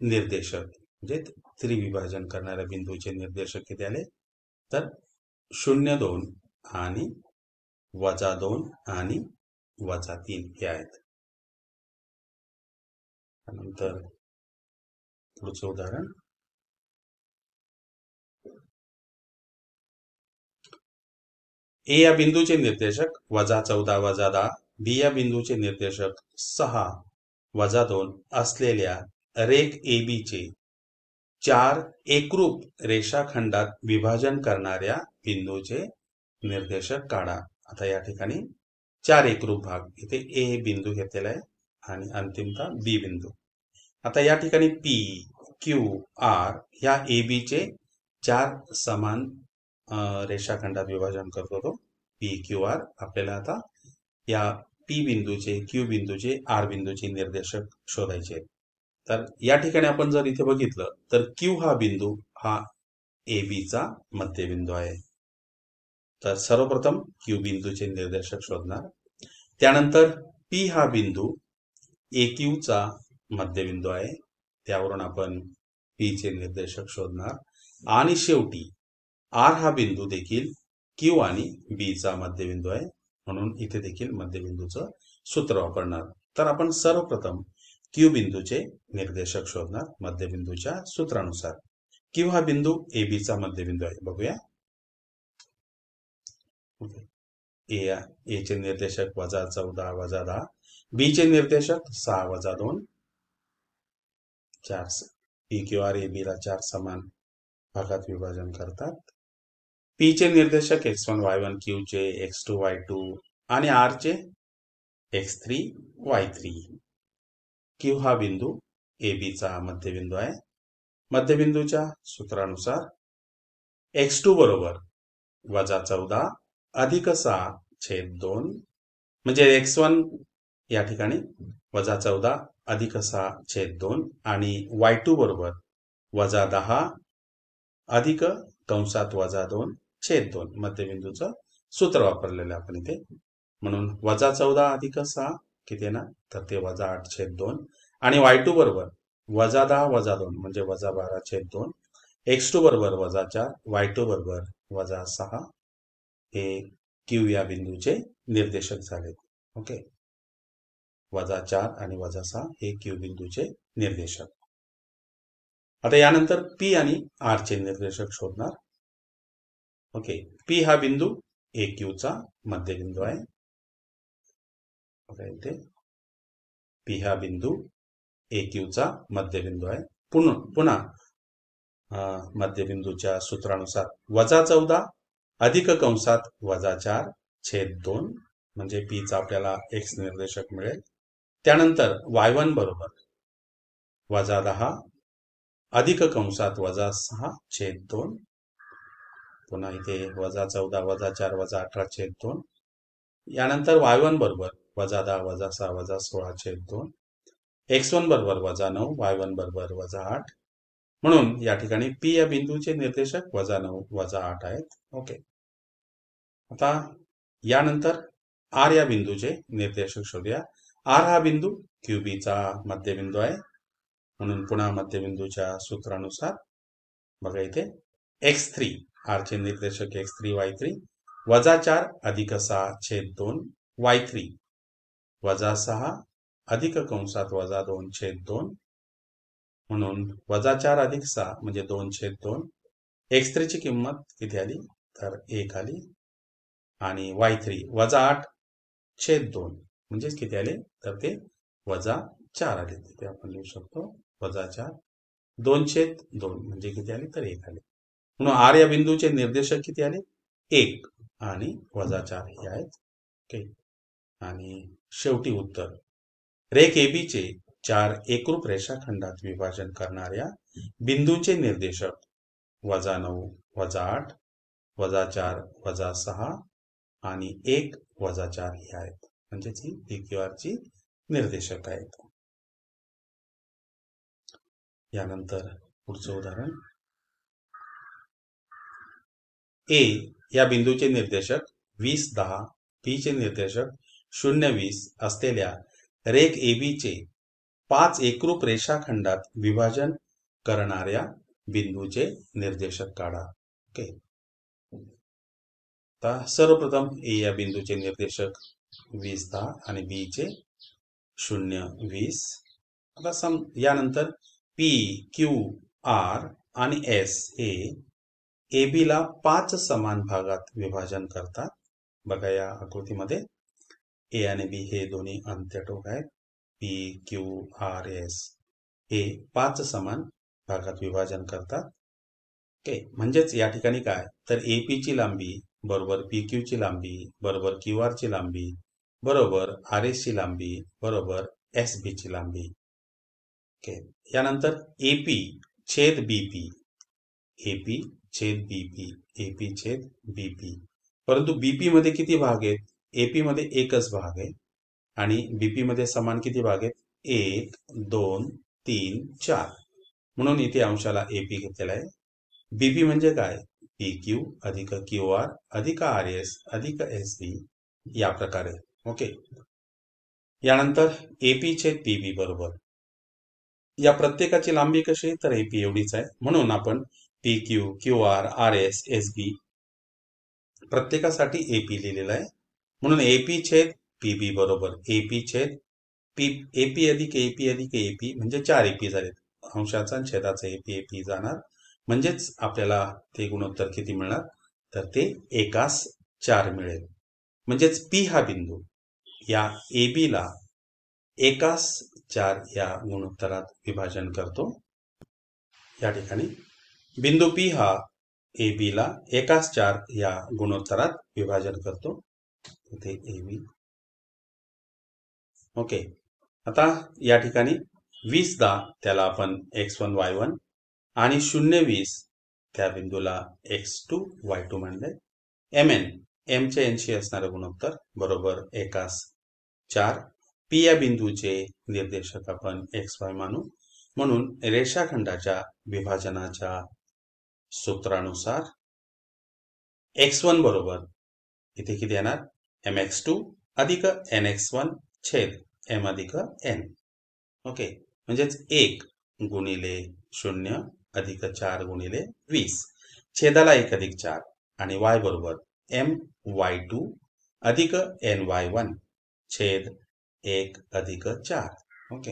निर्देशक म्हणजे त्रिविभाजन करणाऱ्या बिंदूचे निर्देशक किती आले तर शून्य दोन आणि वजा दोन आणि वजा तीन हे आहेत त्यानंतर पुढचं उदाहरण ए या बिंदूचे निर्देशक वजा चौदा वजा दहा बी या बिंदूचे निर्देशक सहा वजा दोन असलेल्या रेख ए बीचे चार एकरूप रेषाखंडात विभाजन करणाऱ्या बिंदूचे निर्देशक काढा आता या ठिकाणी चार एकरूप भाग इथे ए बिंदू घेतलेला आहे आणि अंतिमता बी बिंदू आता या ठिकाणी पी क्यू आर ह्या ए बीचे चार समान रेषाखंडात विभाजन करतो तो पी क्यू आर आपल्याला आता या पी बिंदूचे क्यू बिंदूचे आर बिंदूचे निर्देशक शोधायचे तर या ठिकाणी आपण जर इथे बघितलं तर क्यू हा बिंदू हा ए बीचा मध्यबिंदू आहे तर सर्वप्रथम क्यू बिंदूचे निर्देशक शोधणार त्यानंतर पी हा बिंदू एक्यूचा मध्यबिंदू आहे त्यावरून आपण पी चे निर्देशक शोधणार आणि शेवटी आर हा बिंदू देखील क्यू आणि बी चा मध्यबिंदू आहे म्हणून इथे देखील मध्यबिंदूचं सूत्र वापरणार तर आपण सर्वप्रथम क्यू बिंदूचे निर्देशक शोधणार मध्यबिंदूच्या सूत्रानुसार क्यू हा बिंदू ए बी मध्यबिंदू आहे बघूया ए चे निर्देशक वजा चौदा वजा दहा बी चे निर्देशक सहा वजा दोन चार P Q R A B ला चार समान भागात विभाजन करतात पी चे निर्देशक X one Y one Q चे एक्स टू वाय टू आणि आर चे X three Y three Q हा बिंदू ए बीचा मध्यबिंदू आहे मध्यबिंदूच्या सूत्रानुसार एक्स टू बरोबर वजा चौदा अधिक सहा छेद दोन म्हणजे एक्स वन या ठिकाणी वजा चौदा अधिक सहा छेद दोन आणि वाय टू बरोबर वजा दहा अधिक कंसात वजा दोन छेद दोन मध्यबिंदूचं सूत्र वापरलेलं आपण इथे म्हणून वजा चौदा अधिक सहा किती ना तर ते वजा आठ छेद दोन आणि वाय टू बरोबर वजा दहा वजा दोन म्हणजे वजा बारा छेद दोन एक्स टू बरोबर वजा चार वाय टू बरोबर वजा सहा हे क्यू या बिंदूचे निर्देशक झाले ओके वजा चार आणि वजा सहा हे क्यू बिंदूचे निर्देशक आता यानंतर पी आणि आर चे निर्देशक शोधणार ओके पी हा बिंदू ए चा मध्यबिंदू आहे ओके इथे पी हा बिंदू ए चा मध्यबिंदू आहे पुन्हा पुन्हा मध्यबिंदूच्या सूत्रानुसार वजा चौदा अधिक कंसात वजा चार छेद दोन म्हणजे पीचा आपल्याला एक्स निर्देशक मिळेल त्यानंतर वायवन बरोबर वजा दहा अधिक कंसात वजा सहा छेद दोन पुन्हा इथे वजा चौदा वजा चार वजा अठरा छेद दोन यानंतर वायवन बरोबर वजा दहा वजा सहा वजा सोळा छेद दोन एक्स वन बरोबर वजा नऊ वाय वन बरोबर वजा आठ म्हणून या ठिकाणी पी या बिंदूचे निर्देशक वजा नऊ वजा आठ आहेत ओके आता यानंतर आर या बिंदूचे निर्देशक शोधूया आर हा बिंदू क्यू बीचा मध्यबिंदू आहे म्हणून पुन्हा मध्यबिंदूच्या सूत्रानुसार बघा इथे एक्स थ्री आरचे निर्देशक एक्स थ्री वाय थ्री वजा चार अधिक सहा छेद दोन वाय थ्री वजा सहा अधिक कंसात वजा दोन छेद दोन म्हणून वजा चार अधिक सहा म्हणजे दोन छेद दोन एक्स थ्रीची किंमत किती आली तर एक आली आणि वाय थ्री वजा आठ छेद दोन म्हणजेच किती आले तर ते वजा चार आले तिथे आपण लिहू शकतो वजा चार दोनशे दोन म्हणजे किती आले तर एक आले म्हणून आर या बिंदूचे निर्देशक किती आले एक आणि वजा चार हे आहेत आणि शेवटी उत्तर रेख एबीचे चार एकरूप रेषाखंडात विभाजन करणाऱ्या बिंदूचे निर्देशक वजा नऊ वजा आठ वजा चार वजा सहा आणि एक वजा चार हे आहेत म्हणजेच निर्देशक आहेत यानंतर पुढचं उदाहरण ए या बिंदूचे निर्देशक वीस दहा पी चे निर्देशक शून्य वीस असलेल्या रेख ए बी चे पाच एकरूप रेषाखंडात विभाजन करणाऱ्या बिंदूचे निर्देशक काढा ओके सर्वप्रथम ए या बिंदूचे निर्देशक वीस दहा आणि चे शून्य वीस आता सम यानंतर पी क्यू आर आणि एस ए ए ला पाच समान भागात विभाजन करतात बघा या आकृतीमध्ये ए आणि बी हे दोन्ही अंत्यटोक आहेत पी क्यू आर एस हे पाच समान भागात विभाजन करतात ओके म्हणजेच या ठिकाणी काय तर ए ची लांबी बरोबर पी क्यूची लांबी बरोबर क्यू ची लांबी बरोबर आर ची लांबी बरोबर एस बीची लांबी ओके यानंतर ए पी छेद बी पी ए पी छेद बी पी ए पी छेद बी पी परंतु बीपीमध्ये मध्ये किती भाग आहेत एपी मध्ये एकच भाग आहे आणि बीपीमध्ये मध्ये समान किती भाग आहेत एक दोन तीन चार म्हणून इथे अंशाला एपी घेतलेला आहे बीपी म्हणजे काय पी क्यू अधिक क्यू आर अधिक आर एस अधिक एस बी या प्रकारे ओके यानंतर एपी छेद पी बी बरोबर या प्रत्येकाची लांबी कशी तर एपी एवढीच आहे म्हणून आपण P Q Q R R S S B प्रत्येकासाठी एपी लिहिलेला आहे म्हणून एपी छेद पी बी बरोबर एपी छेद पी एपी अधिक एपी अधिक एपी म्हणजे चार एपी झालेत अंशाचा छेदाचा एपी एपी जाणार म्हणजेच आपल्याला ते गुणोत्तर किती मिळणार तर ते एकास चार मिळेल म्हणजेच पी हा बिंदू या ए बीला एकास चार या गुणोत्तरात विभाजन करतो या ठिकाणी बिंदू पी हा ए बीला एकास चार या गुणोत्तरात विभाजन करतो ते ए बी ओके आता या ठिकाणी वीसदा त्याला आपण एक्स वन वाय वन आणि शून्य वीस त्या बिंदूला एक्स टू वाय टू म्हणले एम एन एमच्या एनशी असणारं गुणोत्तर बरोबर एकास चार पी या बिंदूचे निर्देशक आपण एक्स वाय मानू म्हणून रेषाखंडाच्या विभाजनाच्या सूत्रानुसार एक्स वन बरोबर इथे किती येणार एम एक्स टू अधिक एन एक्स वन छेद एम अधिक एन ओके म्हणजेच एक गुणिले शून्य अधिक चार गुणिले वीस छेदाला एक अधिक चार आणि वाय बरोबर एम वाय टू अधिक एन वाय वन छेद एक अधिक चार ओके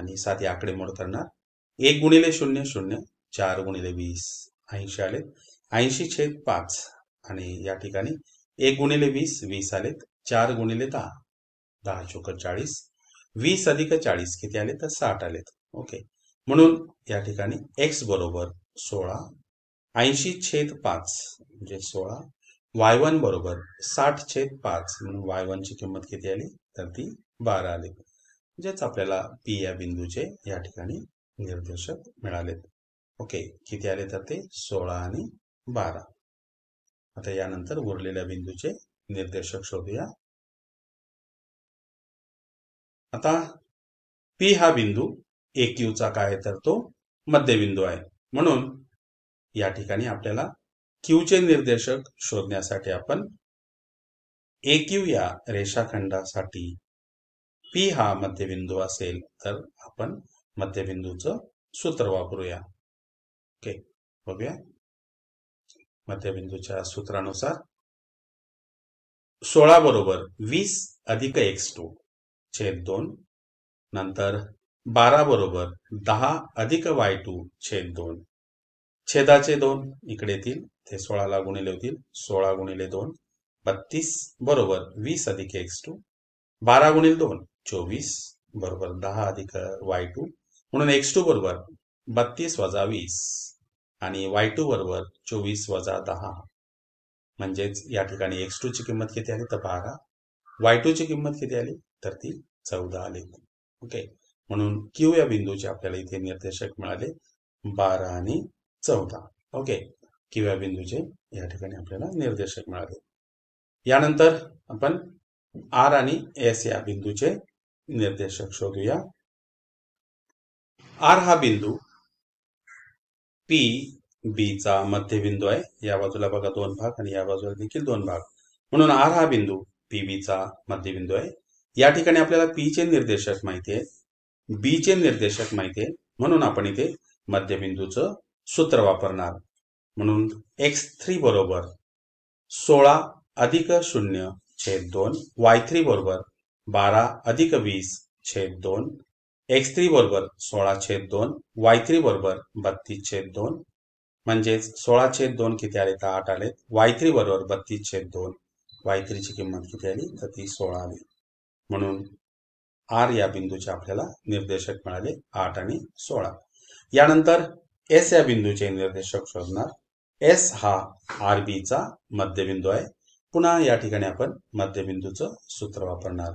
आणि सात या आकडेमोड करणार एक गुणिले शून्य शून्य चार गुणिले वीस ऐंशी आलेत ऐंशी छेद पाच आणि या ठिकाणी एक गुणिले वीस वीस आलेत चार गुणिले दहा दहा चोक चाळीस वीस अधिक चाळीस किती आले तर साठ आलेत ओके म्हणून या ठिकाणी एक्स बरोबर सोळा ऐंशी छेद पाच म्हणजे सोळा वाय वन बरोबर साठ छेद पाच म्हणून वाय वनची किंमत किती आली तर ती बारा आली म्हणजेच आपल्याला पी या बिंदूचे या ठिकाणी निर्देशक मिळालेत ओके किती आले तर ते सोळा आणि बारा आता यानंतर उरलेल्या बिंदूचे निर्देशक शोधूया आता पी हा बिंदू एक क्यूचा काय तर तो मध्यबिंदू आहे म्हणून या ठिकाणी आपल्याला क्यूचे निर्देशक शोधण्यासाठी आपण ए क्यू या रेषाखंडासाठी पी हा मध्यबिंदू असेल तर आपण मध्यबिंदूचं सूत्र वापरूया ओके बघूया मध्यबिंदूच्या सूत्रानुसार सोळा बरोबर वीस अधिक एक्स टू छेद दोन नंतर बारा बरोबर दहा अधिक वाय टू छेद दोन छेदाचे दोन इकडे येतील ते सोळाला गुणिले होतील सोळा गुणिले दोन बत्तीस बरोबर वीस अधिक एक्स टू बारा गुणिले दोन चोवीस बरोबर दहा अधिक वाय टू म्हणून एक्स टू बरोबर बत्तीस वजा वीस आणि वाय टू बरोबर चोवीस वजा दहा म्हणजेच या ठिकाणी एक्स टू ची किंमत किती आली तर बारा वाय टू ची किंमत किती आली तर ती चौदा आली ओके म्हणून क्यू या बिंदूचे आपल्याला इथे निर्देशक मिळाले बारा आणि चौदा ओके क्यू या बिंदूचे या ठिकाणी आपल्याला निर्देशक मिळाले यानंतर आपण आर आणि एस या बिंदूचे निर्देशक शोधूया आर हा बिंदू पी चा मध्यबिंदू आहे या बाजूला बघा दोन भाग आणि या बाजूला देखील दोन भाग म्हणून आर हा बिंदू पी चा मध्यबिंदू आहे या ठिकाणी आपल्याला पी चे निर्देशक माहिती आहे बी चे निर्देशक माहिती आहे म्हणून आपण इथे मध्यबिंदूचं सूत्र वापरणार म्हणून एक्स थ्री बरोबर सोळा अधिक शून्य छेद दोन वाय थ्री बरोबर बारा अधिक वीस छेद दोन एक्स थ्री बरोबर सोळा छेद दोन वाय थ्री बरोबर बत्तीस छेद दोन म्हणजेच सोळा छेद दोन किती आले तर आठ आले वाय थ्री बरोबर बत्तीस छेद दोन वाय थ्रीची किंमत किती आली तर ती सोळा आली म्हणून आर या बिंदूचे आपल्याला निर्देशक मिळाले आठ आणि सोळा यानंतर एस या बिंदूचे निर्देशक शोधणार एस हा आर बीचा मध्यबिंदू आहे पुन्हा या ठिकाणी आपण मध्यबिंदूचं सूत्र वापरणार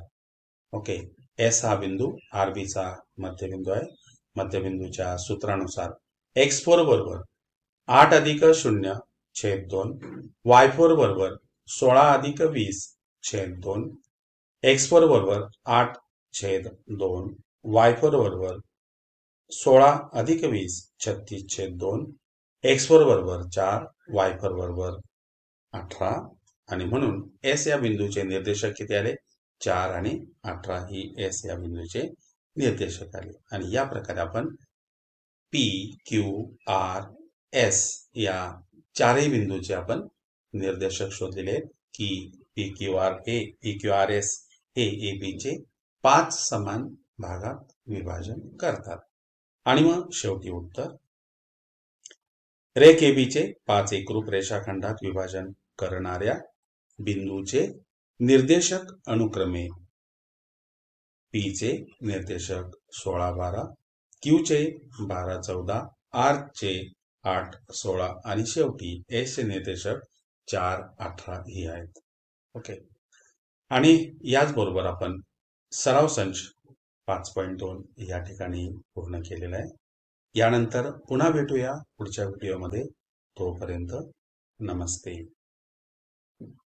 ओके एस हा बिंदू आर बीचा मध्यबिंदू आहे मध्यबिंदूच्या सूत्रानुसार एक्स फोर बरोबर आठ अधिक शून्य छेद दोन वाय फोर बरोबर सोळा अधिक वीस छेद दोन एक्स फोर बरोबर आठ छेद दोन वाय फोर बरोबर सोळा अधिक वीस छत्तीस छेद दोन एक्स फोर बरोबर चार वाय फोर बरोबर अठरा आणि म्हणून एस या बिंदूचे निर्देशक किती आले चार आणि अठरा ही एस या बिंदूचे निर्देशक आले आणि या प्रकारे आपण पी क्यू आर एस या चारही बिंदूचे आपण निर्देशक शोधलेले की P Q R A P Q R S A बीचे पाच समान भागात विभाजन करतात आणि मग शेवटी उत्तर रेख एबीचे पाच एकरूप रेषाखंडात विभाजन करणाऱ्या बिंदूचे निर्देशक अनुक्रमे चे निर्देशक सोळा बारा क्यूचे बारा चौदा चे आठ सोळा आणि शेवटी चे निर्देशक चार अठरा ही आहेत ओके आणि याचबरोबर आपण सराव संच पाच पॉईंट दोन या ठिकाणी पूर्ण केलेला आहे यानंतर पुन्हा भेटूया पुढच्या व्हिडिओमध्ये तोपर्यंत नमस्ते